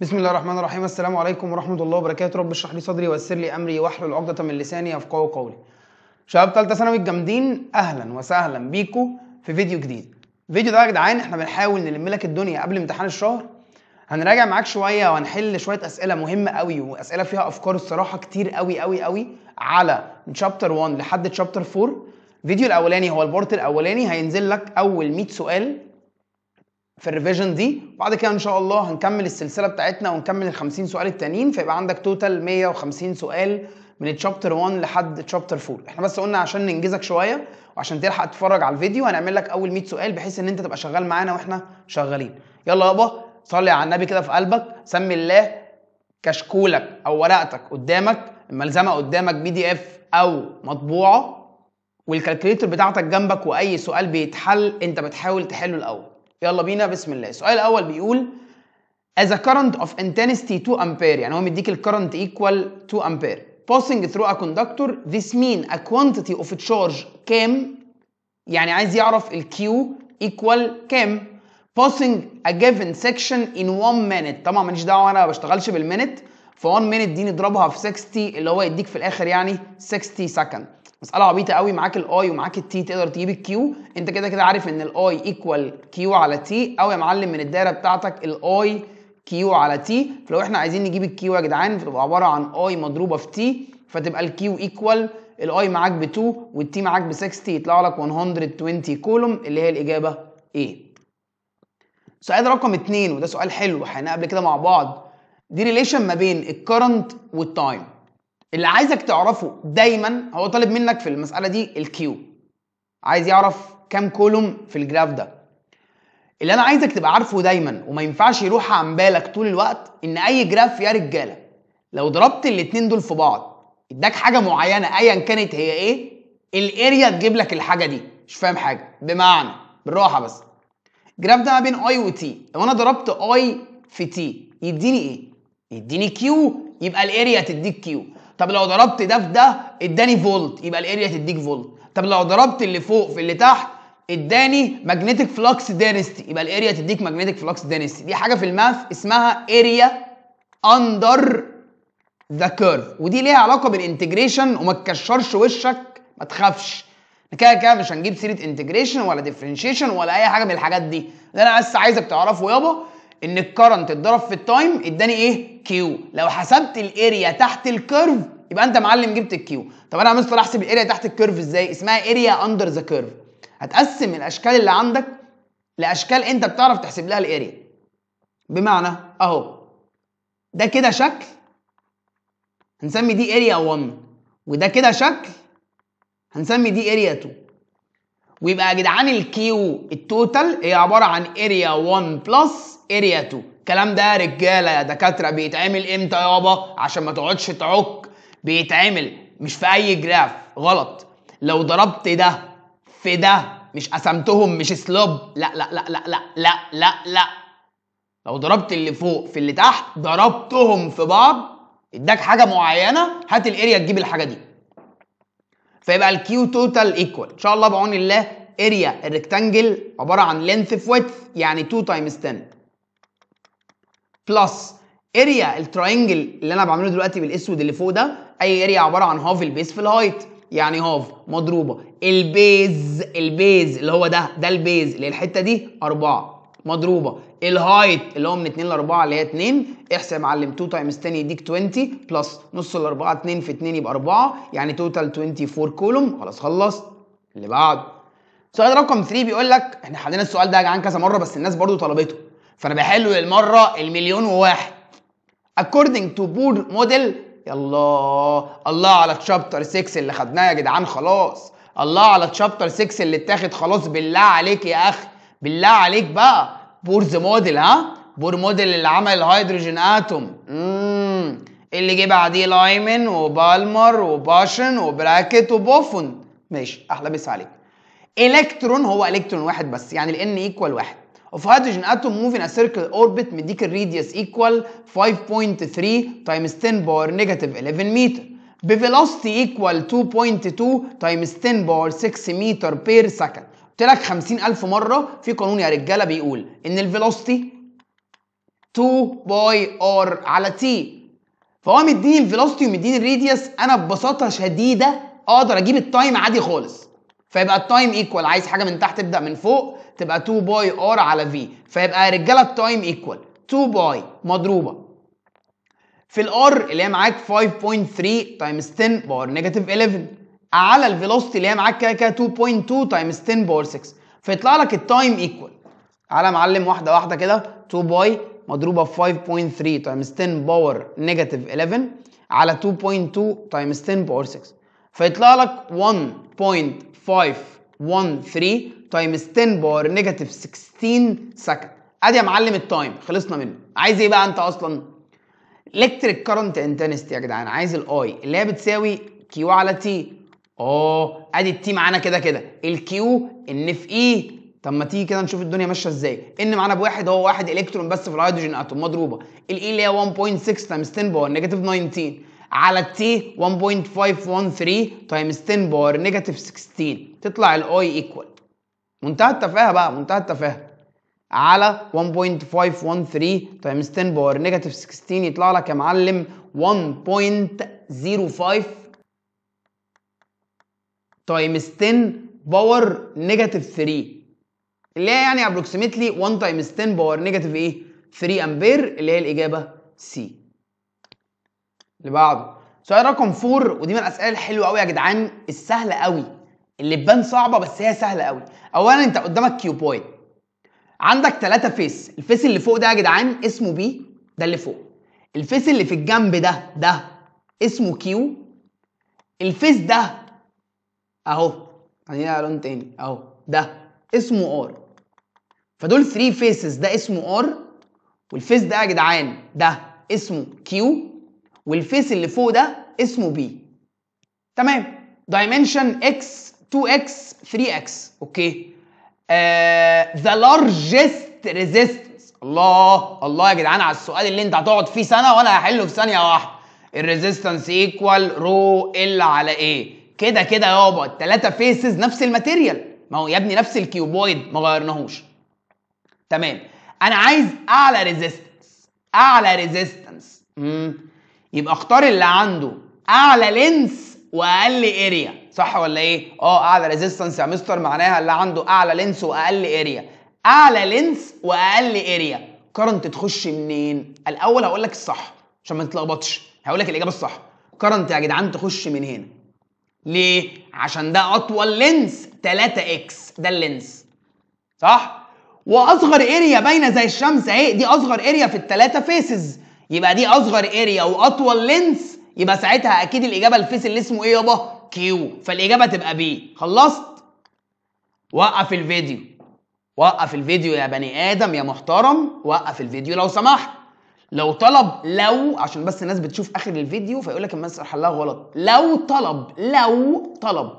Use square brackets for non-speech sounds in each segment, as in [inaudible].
بسم الله الرحمن الرحيم السلام عليكم ورحمه الله وبركاته رب اشرح لي صدري ويسر لي امري واحلل عقده من لساني يفقهوا قولي شباب ثالثه ثانوي الجامدين اهلا وسهلا بيكم في فيديو جديد الفيديو ده يا جدعان احنا بنحاول نلم لك الدنيا قبل امتحان الشهر هنراجع معاك شويه وهنحل شويه اسئله مهمه قوي واسئله فيها افكار الصراحه كتير قوي قوي قوي على من شابتر 1 لحد شابتر 4 الفيديو الاولاني هو البارت الاولاني هينزل لك اول 100 سؤال في الريفيجن دي وبعد كده ان شاء الله هنكمل السلسله بتاعتنا ونكمل ال 50 سؤال التانيين فيبقى عندك توتال 150 سؤال من تشابتر 1 لحد تشابتر 4 احنا بس قلنا عشان ننجزك شويه وعشان تلحق تتفرج على الفيديو هنعمل لك اول 100 سؤال بحيث ان انت تبقى شغال معانا واحنا شغالين يلا يابا صلي على النبي كده في قلبك سمي الله كشكولك او ورقتك قدامك الملزمه قدامك بي دي اف او مطبوعه والكالكوليتر بتاعتك جنبك واي سؤال بيتحل انت بتحاول تحله الاول يلا بينا بسم الله السؤال الاول بيقول as a current of intensity 2 ampere يعني هو مديك ال current equal 2 ampere passing through a conductor this mean a quantity of charge كام يعني عايز يعرف ال Q equal كام passing a given section in one minute طبعا ماليش دعوه انا ما بشتغلش بالمينت ف 1 minute دي نضربها في 60 اللي هو يديك في الاخر يعني 60 second مساله عبيطه قوي معاك الاي ومعاك التي تقدر تجيب الكيو انت كده كده عارف ان الاي ايكوال كيو على تي او يا معلم من الدايره بتاعتك الاي كيو على تي فلو احنا عايزين نجيب الكيو يا جدعان فتبقى عباره عن اي مضروبه في تي فتبقى الكيو ايكوال الاي معاك ب 2 والتي معاك ب 60 يطلع لك 120 كولوم اللي هي الاجابه ايه سؤال رقم 2 وده سؤال حلو هنقابل كده مع بعض دي ريليشن ما بين الكرنت والتايم اللي عايزك تعرفه دايما هو طالب منك في المساله دي الكيو عايز يعرف كام كولوم في الجراف ده اللي انا عايزك تبقى عارفه دايما وما ينفعش يروح عن بالك طول الوقت ان اي جراف يا رجاله لو ضربت الاتنين دول في بعض اداك حاجه معينه ايا كانت هي ايه الاريا تجيب لك الحاجه دي مش فاهم حاجه بمعنى بالراحه بس الجراف ده ما بين اي وتي لو انا ضربت اي في تي يديني ايه يديني كيو يبقى الاريا تديك كيو طب لو ضربت ده في ده اداني فولت يبقى الاريا تديك فولت طب لو ضربت اللي فوق في اللي تحت اداني ماجنتيك فلكس دينستي يبقى الاريا تديك ماجنتيك فلكس دينستي دي حاجه في الماث اسمها اريا اندر ذا كيرف ودي ليها علاقه بالانتجريشن وما تكشرش وشك ما تخافش كده كده مش هنجيب سيره انتجريشن ولا ديفرنشيشن ولا اي حاجه من الحاجات دي ده انا بس عايزك تعرفه يابا ان الكرنت اتضرب في التايم اداني ايه كيو لو حسبت الاريا تحت الكيرف يبقى انت معلم جبت الكيو طب انا مستر احسب الاريا تحت الكيرف ازاي اسمها اريا اندر ذا كيرف هتقسم الاشكال اللي عندك لاشكال انت بتعرف تحسب لها الاريا بمعنى اهو ده كده شكل هنسمي دي اريا 1 وده كده شكل هنسمي دي اريا 2 ويبقى يا جدعان الكيو التوتال هي عباره عن اريا 1 بلس اريا 2 الكلام ده رجاله يا دكاتره بيتعمل امتى يابا عشان ما تقعدش تعك بيتعمل مش في اي جراف غلط لو ضربت ده في ده مش قسمتهم مش سلوب لا لا لا لا لا لا لا لا لو ضربت اللي فوق في اللي تحت ضربتهم في بعض اداك حاجه معينه هات الاريا تجيب الحاجه دي فيبقى الكيو توتال ايكوال ان شاء الله بعون الله اريا الريكتانجل عباره عن لينث في ويدث يعني 2 تايمز 10 بلس اريا الترينجل اللي انا بعمله دلوقتي بالاسود اللي فوق ده اي اريا عباره عن هاف البيس في الهايت يعني هاف مضروبه البيز البيز اللي هو ده ده البيز اللي هي الحته دي 4 مضروبه الهايت اللي هو من 2 ل 4 اللي هي 2 احسب يا معلم 2 تايمز 2 يديك 20 بلس نص ال 4 2 في 2 يبقى 4 يعني توتال 24 كولوم خلاص خلصت اللي بعد سؤال رقم 3 بيقول لك احنا حلينا السؤال ده يا جدعان كذا مره بس الناس برضو طلبته فانا بحله للمره المليون وواحد according to بور موديل يلا الله على تشابتر 6 اللي خدناه يا جدعان خلاص الله على تشابتر 6 اللي اتاخد خلاص بالله عليك يا اخي بالله عليك بقى بورز موديل ها بور موديل اللي عمل الهيدروجين اتوم امم اللي جه بعديه لايمن وبالمر وباشن وبراكت وبوفون ماشي احلى مسا عليك الكترون هو الكترون واحد بس يعني الان ايكوال واحد of hydrogen atom moving a circle orbit مديك الراديوس equal 5.3 times 10 power negative 11 meter بفيلوسيتي equal 2.2 times 10 power 6 meter per second قلت لك 50000 مرة في قانون يا رجالة بيقول إن velocity 2 باي ار على تي فهو مديني velocity ومديني الراديوس انا ببساطه شديده اقدر اجيب التايم عادي خالص فيبقى التايم ايكوال عايز حاجه من تحت ابدا من فوق تبقى 2 باي ار على في فيبقى يا رجاله التايم ايكوال 2 باي مضروبه في الار اللي هي معاك 5.3 تايمز 10 باور نيجاتيف 11 على الفيلوستي اللي هي معاك كده كده 2.2 تايمز 10 باور 6 فيطلع لك التايم ايكوال تعالى معلم واحده واحده كده 2 باي مضروبه في 5.3 تايمز 10 باور نيجاتيف 11 على 2.2 تايمز 10 باور 6 فيطلع لك 1.5 3 تايمز 10 باور نيجاتيف 16 سكند ادي يا معلم التايم خلصنا منه عايز ايه بقى انت اصلا الكتريك كارنت انتنستي يا جدعان عايز الاي اللي هي بتساوي كيو على تي اه ادي التي معانا كده كده الكيو ان في اي e. طب ما تيجي كده نشوف الدنيا ماشيه ازاي ان معانا بواحد هو واحد الكترون بس في الهيدروجين اتوم مضروبه الاي e اللي هي 1.6 تايمز 10 باور نيجاتيف 19 على T 1.513 تايمز 10 باور نيجاتيف 16 تطلع ال i ايكوال منتهى التفاهه بقى منتهى التفاهه على 1.513 تايمز 10 باور نيجاتيف 16 يطلع لك يا معلم 1.05 تايمز 10 باور نيجاتيف 3 اللي هي يعني ابروكسيمتلي 1 تايمز 10 باور نيجاتيف ايه 3 امبير اللي هي الاجابه سي اللي بعده سؤال رقم 4 ودي من الاسئله الحلوه قوي يا جدعان السهله قوي اللي تبان صعبه بس هي سهله قوي اولا انت قدامك كيوبويد عندك ثلاثة فيس الفيس اللي فوق ده يا جدعان اسمه بي ده اللي فوق الفيس اللي في الجنب ده ده اسمه كيو الفيس ده اهو هنيلها يعني إيه لون تاني اهو ده اسمه ار فدول 3 فيسز ده اسمه ار والفيس ده يا جدعان ده اسمه كيو والفيس اللي فوق ده اسمه بي تمام دايمنشن اكس 2x 3x اوكي ذا لارجست ريزيستنس الله الله يا جدعان على السؤال اللي انت هتقعد فيه سنه وانا هحله في ثانيه واحده الريزيستنس ايكوال رو ال على ايه كده كده يابا الثلاثه فيسز نفس الماتيريال ما هو يا ابني نفس الكيوبويد ما غيرناهوش تمام انا عايز اعلى ريزيستنس اعلى ريزيستنس امم يبقى اختار اللي عنده اعلى لينس واقل اريا صح ولا ايه اه اعلى ريزيستنس يا مستر معناها اللي عنده اعلى لينس واقل اريا اعلى لينس واقل اريا كرنت تخش منين الاول هقول لك الصح عشان ما تتلخبطش هقول لك الاجابه الصح كرنت يا جدعان تخش من هنا ليه عشان ده اطول لينس 3 اكس ده اللينس صح واصغر اريا باينه زي الشمس اهي دي اصغر اريا في الثلاثه فيسز يبقى دي اصغر اريا واطول لينس يبقى ساعتها اكيد الاجابه الفيس اللي اسمه ايه يابا كيو فالاجابه تبقى بي خلصت وقف الفيديو وقف الفيديو يا بني ادم يا محترم وقف الفيديو لو سمحت لو طلب لو عشان بس الناس بتشوف اخر الفيديو فيقول لك المسألة حلها غلط لو طلب لو طلب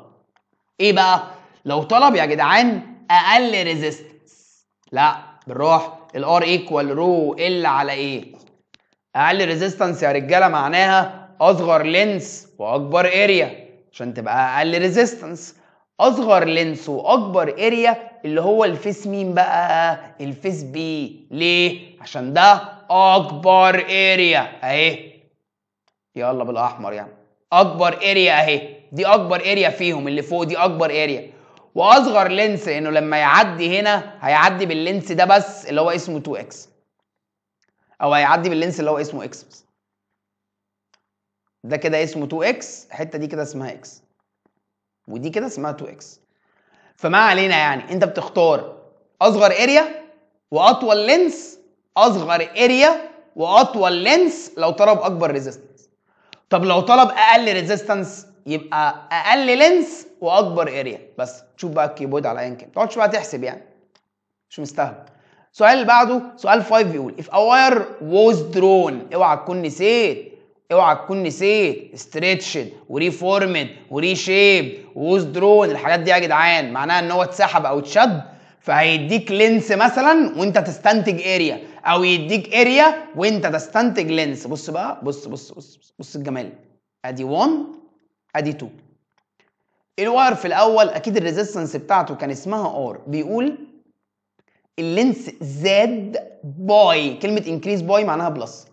ايه بقى لو طلب يا جدعان اقل ريزيستنس لا بنروح الار ايكوال رو ال على ايه اقل ريزيستنس يا رجاله معناها اصغر لينس واكبر اريا عشان تبقى اقل ريزيستنس اصغر لينس واكبر اريا اللي هو الفيس مين بقى الفيس بي ليه عشان ده اكبر اريا اهي يلا بالاحمر يعني اكبر اريا اهي دي اكبر اريا فيهم اللي فوق دي اكبر اريا واصغر لينس انه لما يعدي هنا هيعدي باللينس ده بس اللي هو اسمه 2 اكس او هيعدي باللينس اللي هو اسمه اكس بس ده كده اسمه 2 اكس الحته دي كده اسمها اكس ودي كده اسمها 2 اكس فما علينا يعني انت بتختار اصغر اريا واطول لينس اصغر اريا واطول لينس لو طلب اكبر ريزيستنس طب لو طلب اقل ريزيستنس يبقى اقل لينس واكبر اريا بس تشوف بقى الكيبورد على ايا كان ما تقعدش بقى تحسب يعني مش مستهبل السؤال اللي بعده سؤال 5 بيقول if a wire was drawn اوعى تكون نسيت اوعى تكون نسيت وreformed وreshaped was drawn الحاجات دي يا جدعان معناها ان هو اتسحب او اتشد فهيديك لينس مثلا وانت تستنتج اريا او يديك اريا وانت تستنتج لينس بص بقى بص بص بص بص, بص الجمال ادي 1 ادي 2 الواير في الاول اكيد الريزيستنس بتاعته كان اسمها ار بيقول اللينس زاد باي كلمه انكريز باي معناها بلس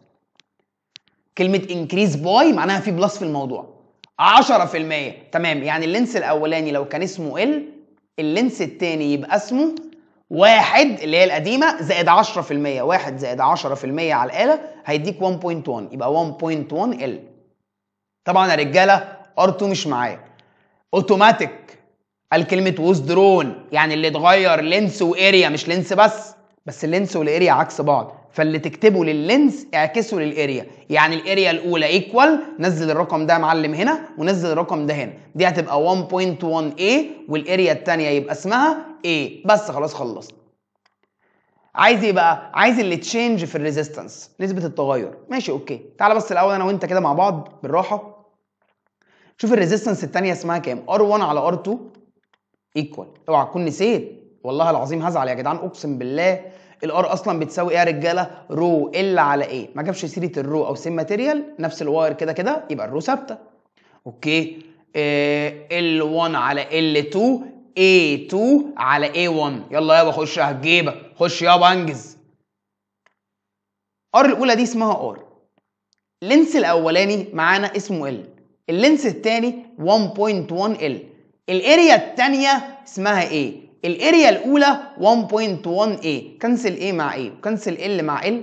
كلمه انكريز باي معناها في بلس في الموضوع 10% تمام يعني اللينس الاولاني لو كان اسمه ال اللينس الثاني يبقى اسمه واحد اللي هي القديمه زائد 10% واحد زائد 10% على الاله هيديك 1.1 يبقى 1.1 ال طبعا يا رجاله ار2 مش معايا اوتوماتيك قال كلمه ويزدرون يعني اللي اتغير لينس واريا مش لينس بس بس اللينس والاريا عكس بعض فاللي تكتبه لللينس اعكسه للاريا يعني الاريا الاولى ايكوال نزل الرقم ده يا معلم هنا ونزل الرقم ده هنا دي هتبقى 1.1a والاريا الثانيه يبقى اسمها a بس خلاص خلصت عايز ايه بقى عايز اللي تشينج في الريزيستنس نسبه التغير ماشي اوكي تعال بس الاول انا وانت كده مع بعض بالراحه شوف الريزيستنس الثانيه اسمها كام ار1 على ار2 ايكوال اوعى تكون نسيت والله العظيم هزعل يا جدعان اقسم بالله الار اصلا بتساوي ايه يا رجاله رو ال على ايه ما جابش سيره الرو او سيم ماتيريال نفس الواير كده كده يبقى الرو ثابته اوكي آه، ال 1 على ال 2 A2 على A1 يلا يابا خش هتجيبك خش يابا انجز ار الاولى دي اسمها ار اللينس الاولاني معانا اسمه ال اللينس الثاني 1.1 ال الاريا الثانيه اسمها ايه الاريا الاولى 1.1a كنسل a مع a وكنسل l مع l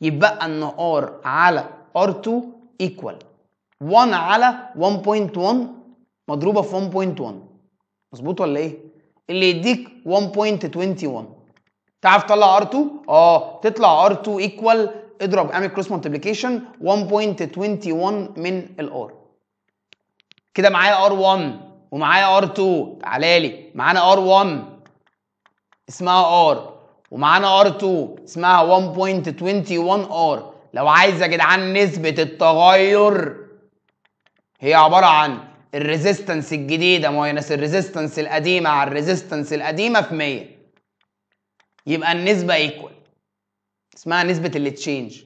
يبقى ان r على r2 ايكوال 1 على 1.1 مضروبه في 1.1 مظبوط ولا ايه اللي يديك 1.21 تعرف تطلع r2 اه تطلع r2 ايكوال اضرب اعمل كروس مالتيبليكيشن 1.21 من الار كده معايا r1 ومعايا ار2 تعالى لي معانا ار1 اسمها ار ومعانا ار2 اسمها 1.21 ار لو عايز يا جدعان نسبه التغير هي عباره عن الريزيستنس الجديده ماينس الريزيستنس القديمه على الريزيستنس القديمه في 100 يبقى النسبه ايكوال اسمها نسبه التشينج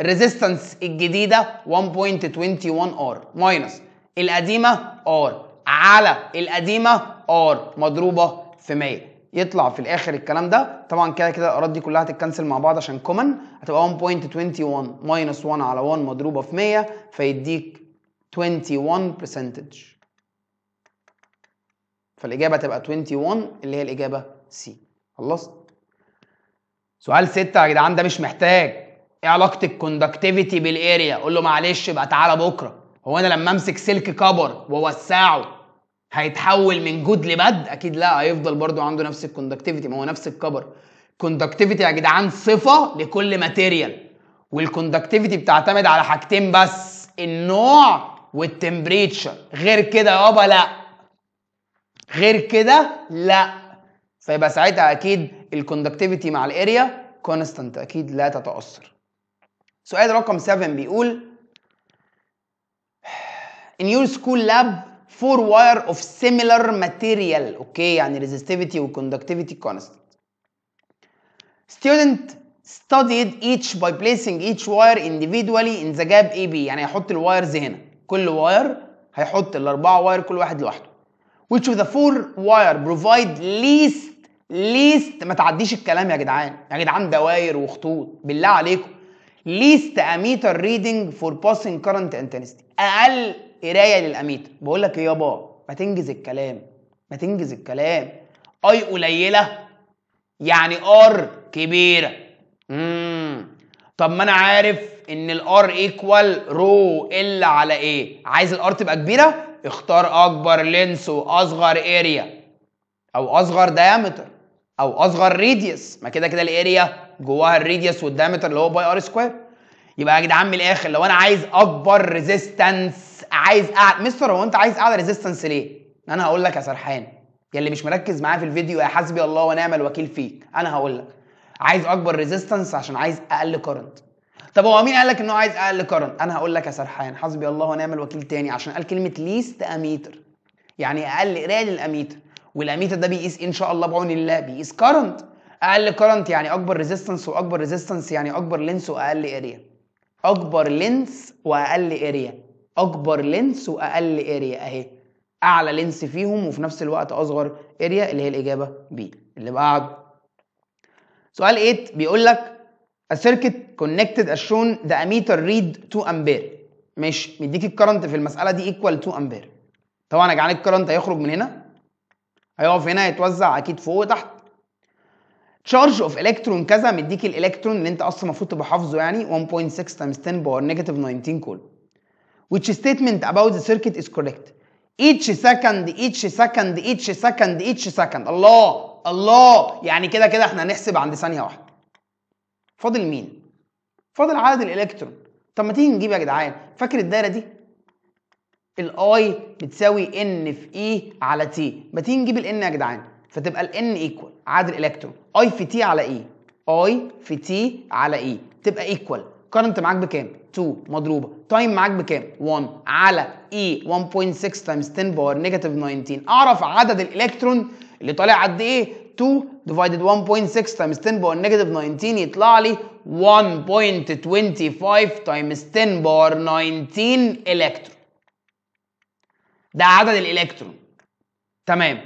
الريزيستنس الجديده 1.21 ار ماينس القديمه ار على القديمه ار مضروبه في 100 يطلع في الاخر الكلام ده طبعا كده كده الاراضي دي كلها هتتكنسل مع بعض عشان كومن هتبقى 1.21 ماينس 1 على 1 مضروبه في 100 فيديك 21 percentage فالاجابه تبقى 21 اللي هي الاجابه سي خلصت سؤال 6 يا جدعان ده مش محتاج ايه علاقه الكوندكتيفيتي بالاريا قول له معلش يبقى تعالى بكره هو انا لما امسك سلك كبر واوسعه هيتحول من جود لباد اكيد لا هيفضل برضو عنده نفس الكوندكتيفيتي ما هو نفس الكبر كوندكتيفيتي يا جدعان صفه لكل ماتيريال والكوندكتيفيتي بتعتمد على حاجتين بس النوع والتمبريتشر غير كده يابا لا غير كده لا فيبقى ساعتها اكيد الكوندكتيفيتي مع الاريا كونستانت اكيد لا تتاثر سؤال رقم 7 بيقول In your school lab فور واير اوف سيميلر ماتيريال اوكي يعني ريزيستيفيتي وكوندكتيفيتي كونستنت student studied each by placing each wire individually in the gap AB يعني هيحط الوايرز هنا كل واير هيحط الاربعه واير كل واحد لوحده which of the four wire provide least least ما تعديش الكلام يا جدعان يا جدعان دواير وخطوط بالله عليكم least ammeter reading for passing current intensity اقل قرايه للاميت بقول لك ايه يابا ما تنجز الكلام ما تنجز الكلام اي قليله يعني ار كبيره امم طب ما انا عارف ان الار ايكوال رو ال على ايه عايز الار تبقى كبيره اختار اكبر لينس واصغر اريا او اصغر دايمتر او اصغر ريديوس ما كده كده الاريا جواها الريديوس والدايمتر اللي هو باي ار سكوير يبقى يا جدعان من الاخر لو انا عايز اكبر ريزيستنس عايز اعلى مستر هو انت عايز اعلى ريزيستنس ليه؟ انا هقول لك يا سرحان يا اللي مش مركز معايا في الفيديو يا حسبي الله ونعم الوكيل فيك انا هقول لك عايز اكبر ريزيستنس عشان عايز اقل كرنت طب هو مين قال لك ان هو عايز اقل كرنت انا هقول لك يا سرحان حسبي الله ونعم الوكيل تاني عشان قال كلمه ليست اميتر يعني اقل قرايه للاميتر والاميتر ده بيقيس ان شاء الله بعون الله بيقيس كرنت اقل كرنت يعني اكبر ريزيستنس واكبر ريزيستنس يعني اكبر لينس واقل اريا اكبر لينس واقل اريا اكبر لينس واقل اريا اهي اعلى لينس فيهم وفي نفس الوقت اصغر اريا اللي هي الاجابه بي اللي بعد سؤال 8 بيقول لك a circuit connected as shown the ammeter read 2 ampere ماشي مديك الكرنت في المساله دي ايكوال 2 امبير طبعا يا جماعه الكرنت هيخرج من هنا هيقف هنا هيتوزع اكيد فوق وتحت تشارج اوف الكترون كذا مديك الالكترون اللي انت اصلا المفروض تبقى حافظه يعني 1.6 تايمز 10 باور نيجاتيف 19 كولوم which statement about the circuit is correct each second each second each second each second الله الله يعني كده كده احنا هنحسب عند ثانيه واحده فاضل مين فاضل عدد الالكترون طب ما تيجي نجيب يا جدعان فاكر الدايره دي الاي بتساوي ان في اي e على تي ما تيجي نجيب الان يا جدعان فتبقى الان ايكوال عدد الالكترون اي في تي على اي e. اي في تي على اي e. تبقى ايكوال كارنت معاك بكام 2 مضروبه تايم معاك بكام 1 على اي 1.6 تايمز 10 باور نيجاتيف 19 اعرف عدد الالكترون اللي طالع قد ايه 2 ديفايدد 1.6 تايمز 10 باور نيجاتيف 19 يطلع لي 1.25 تايمز 10 باور 19 الكترون ده عدد الالكترون تمام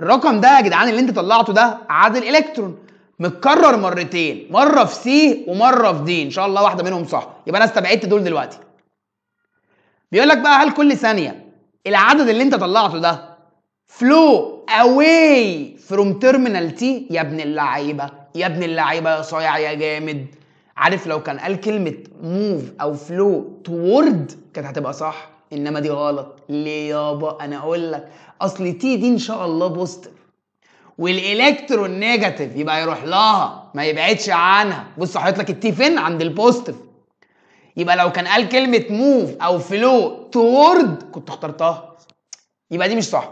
الرقم ده يا جدعان اللي انت طلعته ده عدد الالكترون متكرر مرتين مره في سي ومره في دي ان شاء الله واحده منهم صح يبقى انا استبعدت دول دلوقتي بيقول لك بقى هل كل ثانيه العدد اللي انت طلعته ده فلو اواي فروم تيرمينال تي يا ابن اللعيبه يا ابن اللعيبه يا صايع يا جامد عارف لو كان قال كلمه موف او فلو توورد كانت هتبقى صح انما دي غلط ليه يابا انا اقول لك اصل تي دي ان شاء الله بوستيف والالكترون نيجاتيف يبقى يروح لها ما يبعدش عنها بص حاطط لك التي فين عند البوزيتيف يبقى لو كان قال كلمه موف او فلو تورد كنت اخترتها يبقى دي مش صح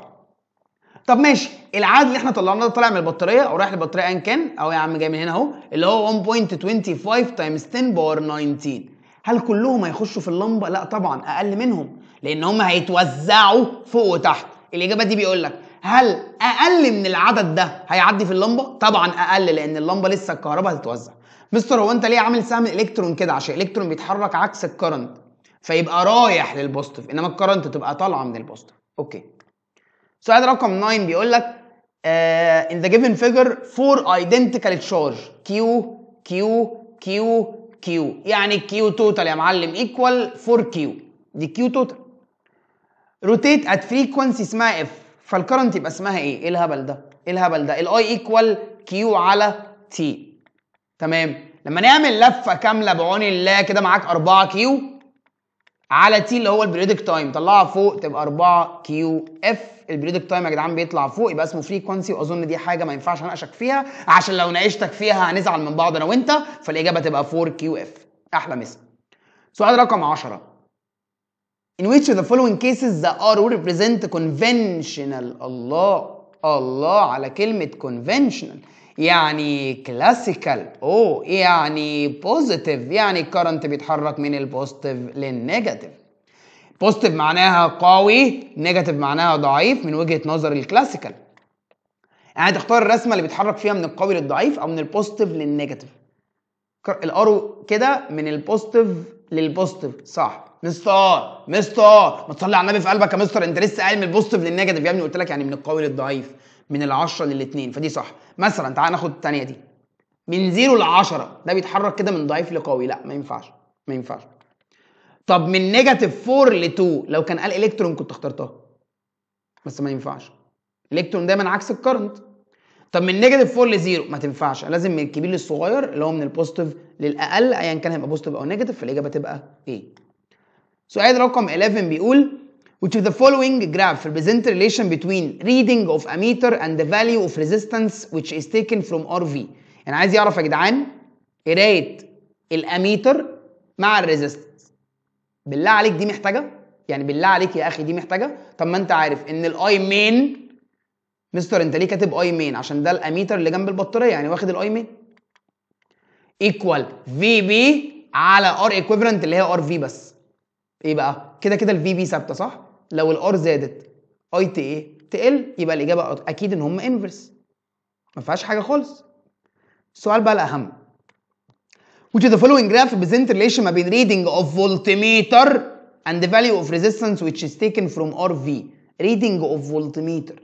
طب ماشي العدد اللي احنا طلعناه ده طالع من البطاريه او رايح للبطاريه ايا كان او يا عم جاي من هنا اهو اللي هو 1.25 تايمز 10 باور 19 هل كلهم هيخشوا في اللمبه لا طبعا اقل منهم لان هم هيتوزعوا فوق وتحت الاجابه دي بيقول لك هل اقل من العدد ده هيعدي في اللمبه طبعا اقل لان اللمبه لسه الكهرباء هتتوزع مستر هو انت ليه عامل سهم الكترون كده عشان الكترون بيتحرك عكس الكرنت فيبقى رايح للبوزيتيف انما الكرنت تبقى طالعه من البوزيتيف اوكي سؤال رقم 9 بيقول لك ان آه، in the given figure ايدنتيكال identical charge كيو كيو كيو يعني كيو توتال يا معلم ايكوال 4 كيو دي كيو توتال روتيت ات فريكونسي اسمها اف فالكرنت يبقى اسمها ايه؟ ايه الهبل ده؟ ايه الهبل ده؟ الاي ايكوال كيو على تي تمام؟ لما نعمل لفه كامله بعون الله كده معاك 4 كيو على تي اللي هو البريدك تايم طلعها فوق تبقى 4 كيو اف البريدك تايم يا جدعان بيطلع فوق يبقى اسمه فريكونسي واظن دي حاجه ما ينفعش اناقشك فيها عشان لو ناقشتك فيها هنزعل من بعض انا وانت فالاجابه تبقى 4 كيو اف احلى مثال سؤال رقم 10 in which of the following cases the R represent conventional الله الله على كلمة conventional يعني classical او oh, يعني positive يعني current بيتحرك من البوزيتيف للنيجاتيف positive معناها قوي negative معناها ضعيف من وجهة نظر الكلاسيكال يعني تختار الرسمة اللي بيتحرك فيها من القوي للضعيف او من البوزيتيف للنيجاتيف الارو كده من البوزيتيف للبوزيتيف صح مستر مستر ما تصلي على النبي في قلبك يا مستر انت لسه قايل من البوزيتيف للنيجاتيف يا ابني قلت لك يعني من القوي للضعيف من العشرة للاثنين فدي صح مثلا تعال ناخد الثانيه دي من زيرو ل 10 ده بيتحرك كده من ضعيف لقوي لا ما ينفعش ما ينفعش طب من نيجاتيف 4 ل 2 لو كان قال الكترون كنت اخترتها بس ما ينفعش الكترون دايما عكس الكرنت طب من نيجاتيف 4 ل 0 ما تنفعش لازم من الكبير للصغير اللي هو من البوزيتيف للاقل ايا كان هيبقى بوزيتيف او نيجاتيف فالاجابه تبقى ايه سؤال رقم 11 بيقول which of the following graph represent relation between reading of ammeter and the value of resistance which is taken from RV يعني عايز يعرف يا جدعان قرايه الاميتر مع الريزيستنس بالله عليك دي محتاجه يعني بالله عليك يا اخي دي محتاجه طب ما انت عارف ان الاي مين مستر انت ليه كاتب اي مين عشان ده الاميتر اللي جنب البطاريه يعني واخد الاي مين ايكوال في بي على ار ايكويفالنت اللي هي ار في بس ايه بقى كده كده الفي بي ثابته صح لو الار زادت اي تي ايه تقل يبقى الاجابه اكيد ان هم انفرس ما فيهاش حاجه خالص السؤال بقى الاهم which the following graph present relation ما بين reading of voltmeter and the value of resistance which is taken from RV reading of voltmeter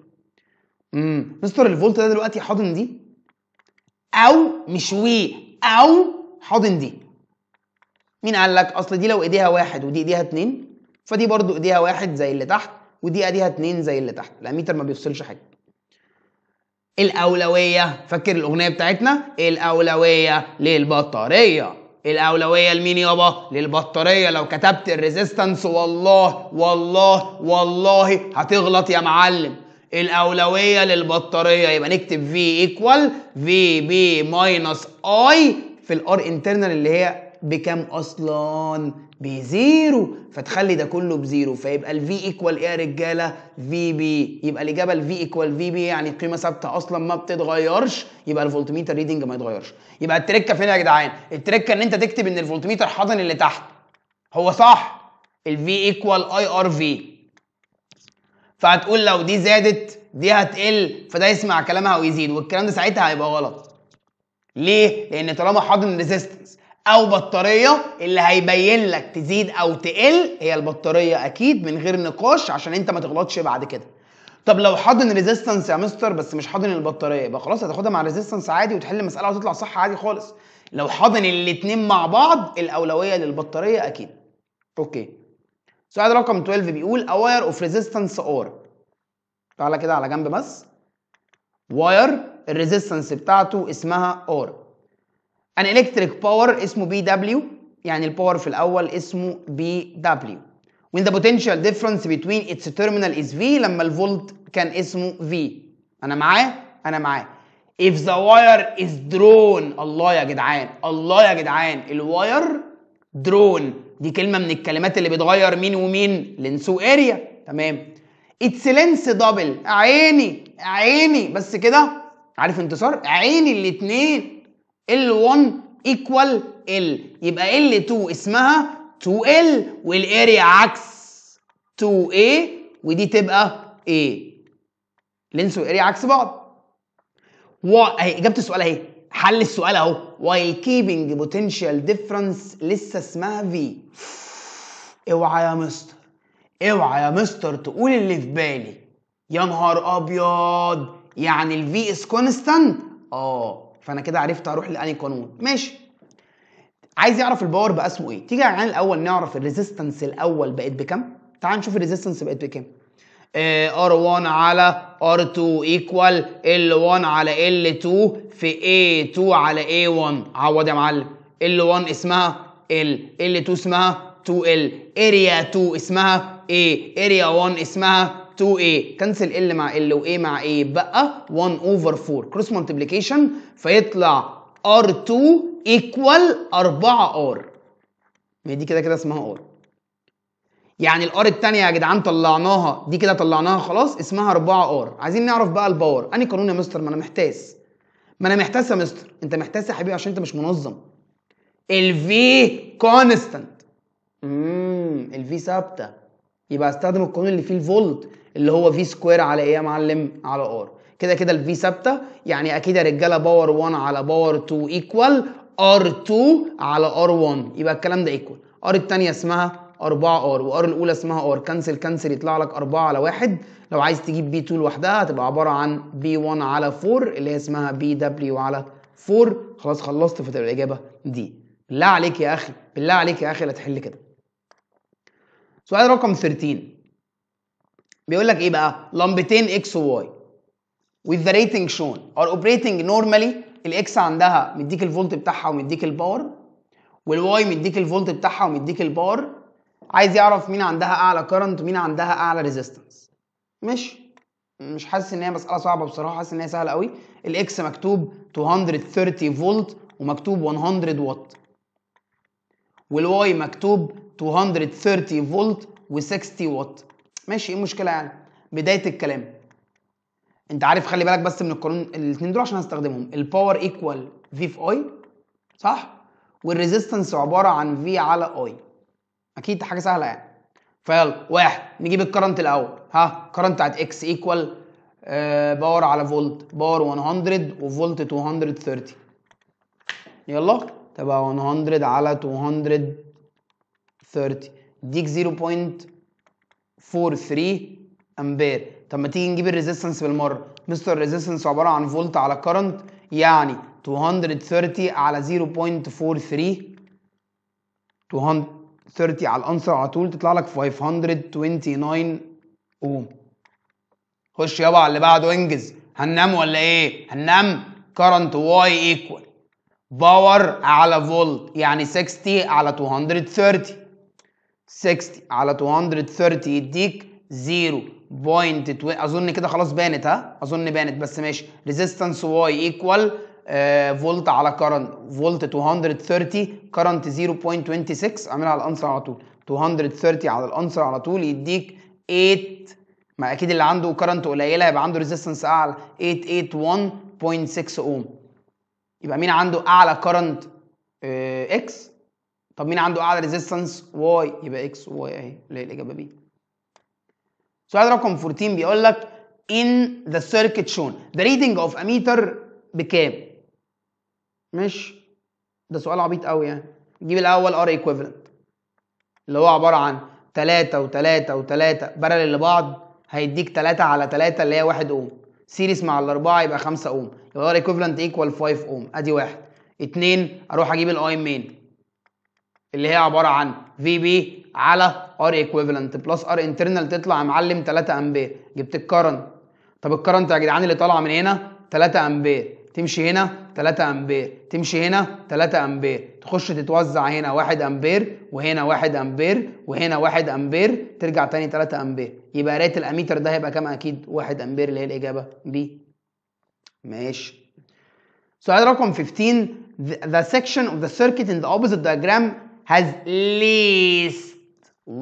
امم مستر الفولت ده دلوقتي حاضن دي او مش وي او حاضن دي مين قال لك اصل دي لو ايديها واحد ودي ايديها اتنين فدي برضو ايديها واحد زي اللي تحت ودي ايديها اتنين زي اللي تحت الاميتر ما بيفصلش حاجه الاولويه فاكر الاغنيه بتاعتنا الاولويه للبطاريه الاولويه لمين يابا للبطاريه لو كتبت الريزيستنس والله والله والله هتغلط يا معلم الاولويه للبطاريه يبقى نكتب V ايكوال في بي ماينس اي في الار انترنال اللي هي بكام اصلا بزيرو فتخلي ده كله بزيرو فيبقى الفي ايكوال ايه يا رجاله في بي يبقى الاجابه الفي ايكوال في بي يعني قيمه ثابته اصلا ما بتتغيرش يبقى الفولتميتر ريدنج ما يتغيرش يبقى التركه فين يا جدعان التركه ان انت تكتب ان الفولتميتر حاضن اللي تحت هو صح الفي ايكوال اي ار في فهتقول لو دي زادت دي هتقل فده يسمع كلامها ويزيد والكلام ده ساعتها هيبقى غلط ليه لان طالما حاضن ريزيستنس او بطاريه اللي هيبين لك تزيد او تقل هي البطاريه اكيد من غير نقاش عشان انت ما تغلطش بعد كده طب لو حاضن ريزيستنس يا مستر بس مش حاضن البطاريه يبقى خلاص هتاخدها مع ريزيستنس عادي وتحل المساله وتطلع صح عادي خالص لو حاضن الاثنين مع بعض الاولويه للبطاريه اكيد اوكي سؤال رقم 12 بيقول اواير اوف ريزيستنس ار تعالى كده على جنب بس واير الريزيستنس بتاعته اسمها ار ان الكتريك باور اسمه بي دبليو يعني الباور في الاول اسمه بي دبليو وان ذا بوتنشال ديفرنس بتوين اتس تيرمينال از في لما الفولت كان اسمه في انا معاه انا معاه if the wire is drawn الله يا جدعان الله يا جدعان الواير درون دي كلمة من الكلمات اللي بتغير مين ومين لنسو اريا تمام اتس lens دبل عيني عيني بس كده عارف انتصار عيني الاتنين L1 equal L يبقى L2 اسمها 2L والاريا عكس 2A ودي تبقى A لينس والاريا عكس بعض و... اهي اجابه السؤال اهي حل السؤال اهو while keeping potential difference لسه اسمها V اوعى يا مستر اوعى يا مستر تقول اللي في بالي يا نهار ابيض يعني ال V از كونستانت اه فانا كده عرفت اروح لاني قانون ماشي عايز يعرف الباور بقى اسمه ايه تيجي عن الاول نعرف الريزيستنس الاول بقت بكام تعال نشوف الريزيستنس بقت بكام ار آه، 1 علي ار R2 ايكوال ال 1 علي ال L2 في اي 2 علي اي A1 عوض يا معلم ال 1 اسمها ال ال 2 اسمها 2 ال اريا 2 اسمها ايه اريا 1 اسمها 2a كنسل ال مع ال a مع ايه بقى 1 اوفر 4 كروس مالتيبليكيشن فيطلع r2 ايكوال 4r ما دي كده كده اسمها r يعني الار الثانيه يا جدعان طلعناها دي كده طلعناها خلاص اسمها 4 ار عايزين نعرف بقى الباور انهي قانون يا مستر ما انا محتاس ما انا محتاس يا مستر انت محتاس يا حبيبي عشان انت مش منظم الفي كونستانت امم الفي ثابته يبقى استخدم القانون اللي فيه الفولت اللي هو في سكوير على ايه يا معلم على ار كده كده الفي ثابته يعني اكيد يا رجاله باور 1 على باور 2 ايكوال ار 2 على ار 1 يبقى الكلام ده ايكوال ار الثانيه اسمها 4 ار وار الاولى اسمها ار كنسل كنسل يطلع لك 4 على 1 لو عايز تجيب بي 2 لوحدها هتبقى عباره عن بي 1 على 4 اللي هي اسمها بي دبليو على 4 خلاص خلصت فتبقى الاجابه دي بالله عليك يا اخي بالله عليك يا اخي لا تحل كده سؤال رقم 13 بيقول لك ايه بقى لمبتين اكس وواي with the rating shown are operating normally الاكس عندها مديك الفولت بتاعها ومديك الباور والواي مديك الفولت بتاعها ومديك الباور عايز يعرف مين عندها اعلى كرنت ومين عندها اعلى ريزيستنس مش مش حاسس ان هي مساله صعبه بصراحه حاسس ان هي سهله قوي الاكس مكتوب 230 فولت ومكتوب 100 واط والواي مكتوب 230 فولت و60 واط ماشي ايه المشكله يعني بدايه الكلام انت عارف خلي بالك بس من القانون الاثنين دول عشان هستخدمهم الباور ايكوال في في اي صح والريزيستنس عباره عن في على اي اكيد حاجه سهله يعني فيلا واحد نجيب الكرنت الاول ها كرنت بتاعت اكس ايكوال باور على فولت باور 100 وفولت 230 يلا تبقى 100 على 230 ديك 0. 43 امبير طب ما تيجي نجيب الريزيستنس بالمره مستر الريزيستنس عباره عن فولت على كرنت يعني 230 على 0.43 230 على الانسر على طول تطلع لك 529 اوم خش يابا على اللي بعده انجز هننام ولا ايه هننام كرنت واي ايكوال باور على فولت يعني 60 على 230 60 على 230 يديك 0 بوينت اظن كده خلاص بانت ها اظن بانت بس ماشي ريزيستنس واي ايكوال فولت على كرنت فولت 230 كرنت 0.26 اعملها على الانسر على طول 230 على الانسر على طول يديك 8 ما اكيد اللي عنده كرنت قليله يبقى عنده ريزيستنس اعلى 881.6 اوم يبقى مين عنده اعلى كرنت اكس آه، طب مين عنده اعلى ريزيستنس واي يبقى اكس وواي اهي اللي هي الاجابه بي سؤال رقم 14 بيقول لك in the circuit shown the reading of a meter بكام مش ده سؤال عبيط قوي يعني نجيب الاول ار ايكويفالنت اللي هو عباره عن 3 و3 و3 بارل لبعض هيديك 3 على 3 اللي هي 1 اوم سيريس مع الاربعه يبقى 5 اوم يبقى ار ايكويفالنت ايكوال 5 اوم ادي واحد اتنين اروح اجيب الاي مين اللي هي عباره عن في بي على ار ايكويفالنت بلس ار انترنال تطلع يا معلم 3 امبير جبت الكرنت طب الكرنت يا جدعان اللي طالعه من هنا 3 امبير تمشي هنا 3 امبير تمشي هنا 3 امبير تخش تتوزع هنا 1 امبير وهنا 1 امبير وهنا 1 امبير ترجع تاني 3 امبير يبقى ريت الاميتر ده هيبقى كام اكيد 1 امبير اللي هي الاجابه بي ماشي سؤال رقم 15 the section of the circuit in the opposite diagram has least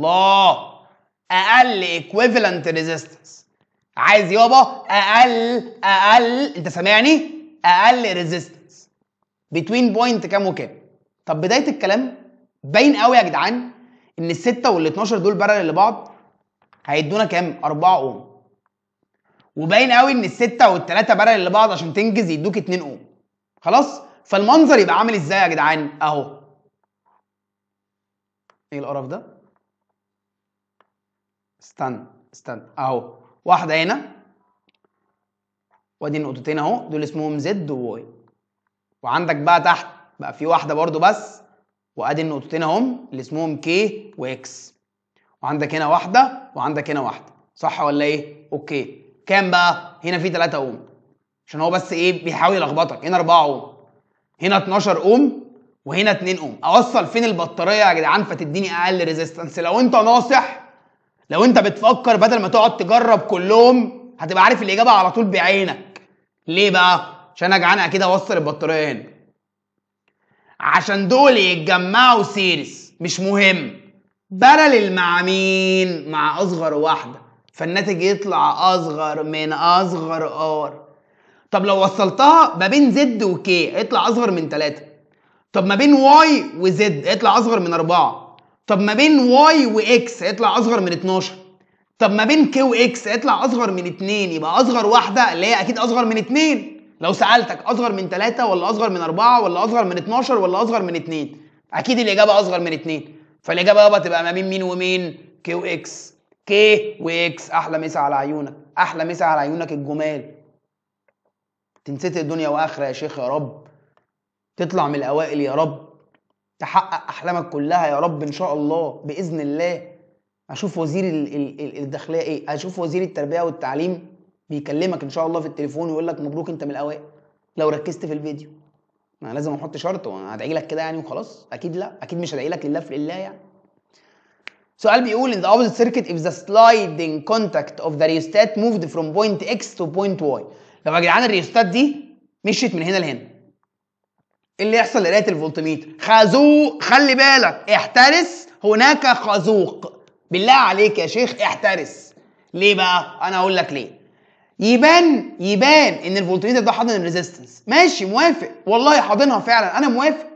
law اقل equivalent resistance عايز يابا اقل اقل انت سامعني اقل resistance between point كام وكام طب بدايه الكلام باين قوي يا جدعان ان الستة وال 12 دول بارل لبعض هيدونا كام 4 اوم وباين قوي ان الستة والتلاتة بارل لبعض عشان تنجز يدوك 2 اوم خلاص فالمنظر يبقى عامل ازاي يا جدعان اهو ايه القرف ده استنى استنى اهو واحده هنا وادي النقطتين اهو دول اسمهم زد وواي وعندك بقى تحت بقى في واحده برضو بس وادي النقطتين اهم اللي اسمهم كي واكس وعندك هنا واحده وعندك هنا واحده صح ولا ايه اوكي كام بقى هنا في 3 اوم عشان هو بس ايه بيحاول يلخبطك هنا 4 اوم هنا 12 اوم وهنا 2 اوم اوصل فين البطاريه يا جدعان فتديني اقل ريزيستنس لو انت ناصح لو انت بتفكر بدل ما تقعد تجرب كلهم هتبقى عارف الاجابه على طول بعينك ليه بقى عشان انا جدعان اكيد اوصل البطاريه هنا عشان دول يتجمعوا سيريس مش مهم بلل مع مين مع اصغر واحده فالناتج يطلع اصغر من اصغر ار طب لو وصلتها ما بين زد وكي هيطلع اصغر من 3 طب ما بين واي وزد هيطلع اصغر من 4 طب ما بين واي واكس هيطلع اصغر من 12 طب ما بين كيو اكس هيطلع اصغر من 2 يبقى اصغر واحده اللي هي اكيد اصغر من 2 لو سالتك اصغر من 3 ولا اصغر من 4 ولا اصغر من 12 ولا اصغر من 2 اكيد الاجابه اصغر من 2 فالاجابه بقى تبقى ما بين مين ومين كيو اكس كي واكس احلى مسا على عيونك احلى مسا على عيونك الجمال تنسيت الدنيا واخره يا شيخ يا رب تطلع من الاوائل يا رب تحقق احلامك كلها يا رب ان شاء الله باذن الله اشوف وزير الداخليه ايه اشوف وزير التربيه والتعليم بيكلمك ان شاء الله في التليفون ويقول لك مبروك انت من الاوائل لو ركزت في الفيديو انا لازم احط شرط وانا هدعي لك كده يعني وخلاص اكيد لا اكيد مش هدعي لك لله في لله يعني سؤال بيقول ان ذا اوبزيت سيركت اف ذا سلايدنج كونتاكت اوف ذا ريوستات موفد فروم بوينت اكس تو بوينت واي لو يا جدعان الريوستات دي مشيت من هنا لهنا اللي يحصل لقرايه الفولتميتر خازوق خلي بالك احترس هناك خازوق بالله عليك يا شيخ احترس ليه بقى انا اقول لك ليه يبان يبان ان الفولتميتر ده حاضن الريزيستنس ماشي موافق والله حاضنها فعلا انا موافق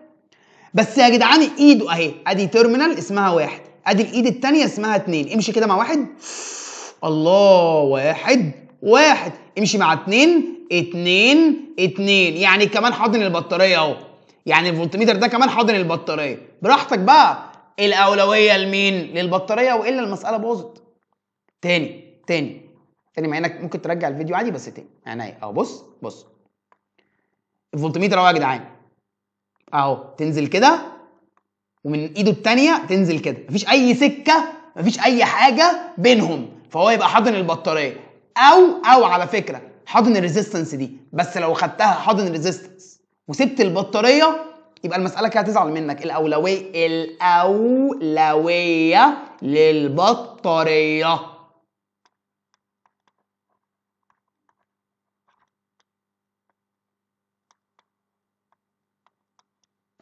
بس يا جدعان ايده اهي ادي تيرمينال اسمها واحد ادي الايد الثانيه اسمها اتنين امشي كده مع واحد الله واحد واحد امشي مع اتنين اتنين اتنين يعني كمان حاضن البطارية اهو يعني الفولتميتر ده كمان حاضن البطاريه براحتك بقى الاولويه لمين للبطاريه والا المساله باظت تاني تاني تاني مع انك ممكن ترجع الفيديو عادي بس تاني يعني اهو بص بص الفولتميتر اهو يا جدعان اهو تنزل كده ومن ايده التانيه تنزل كده مفيش اي سكه مفيش اي حاجه بينهم فهو يبقى حاضن البطاريه او او على فكره حاضن الريزيستنس دي بس لو خدتها حاضن الريزيستنس وسبت البطاريه يبقى المساله كده هتزعل منك الاولويه الاولويه للبطاريه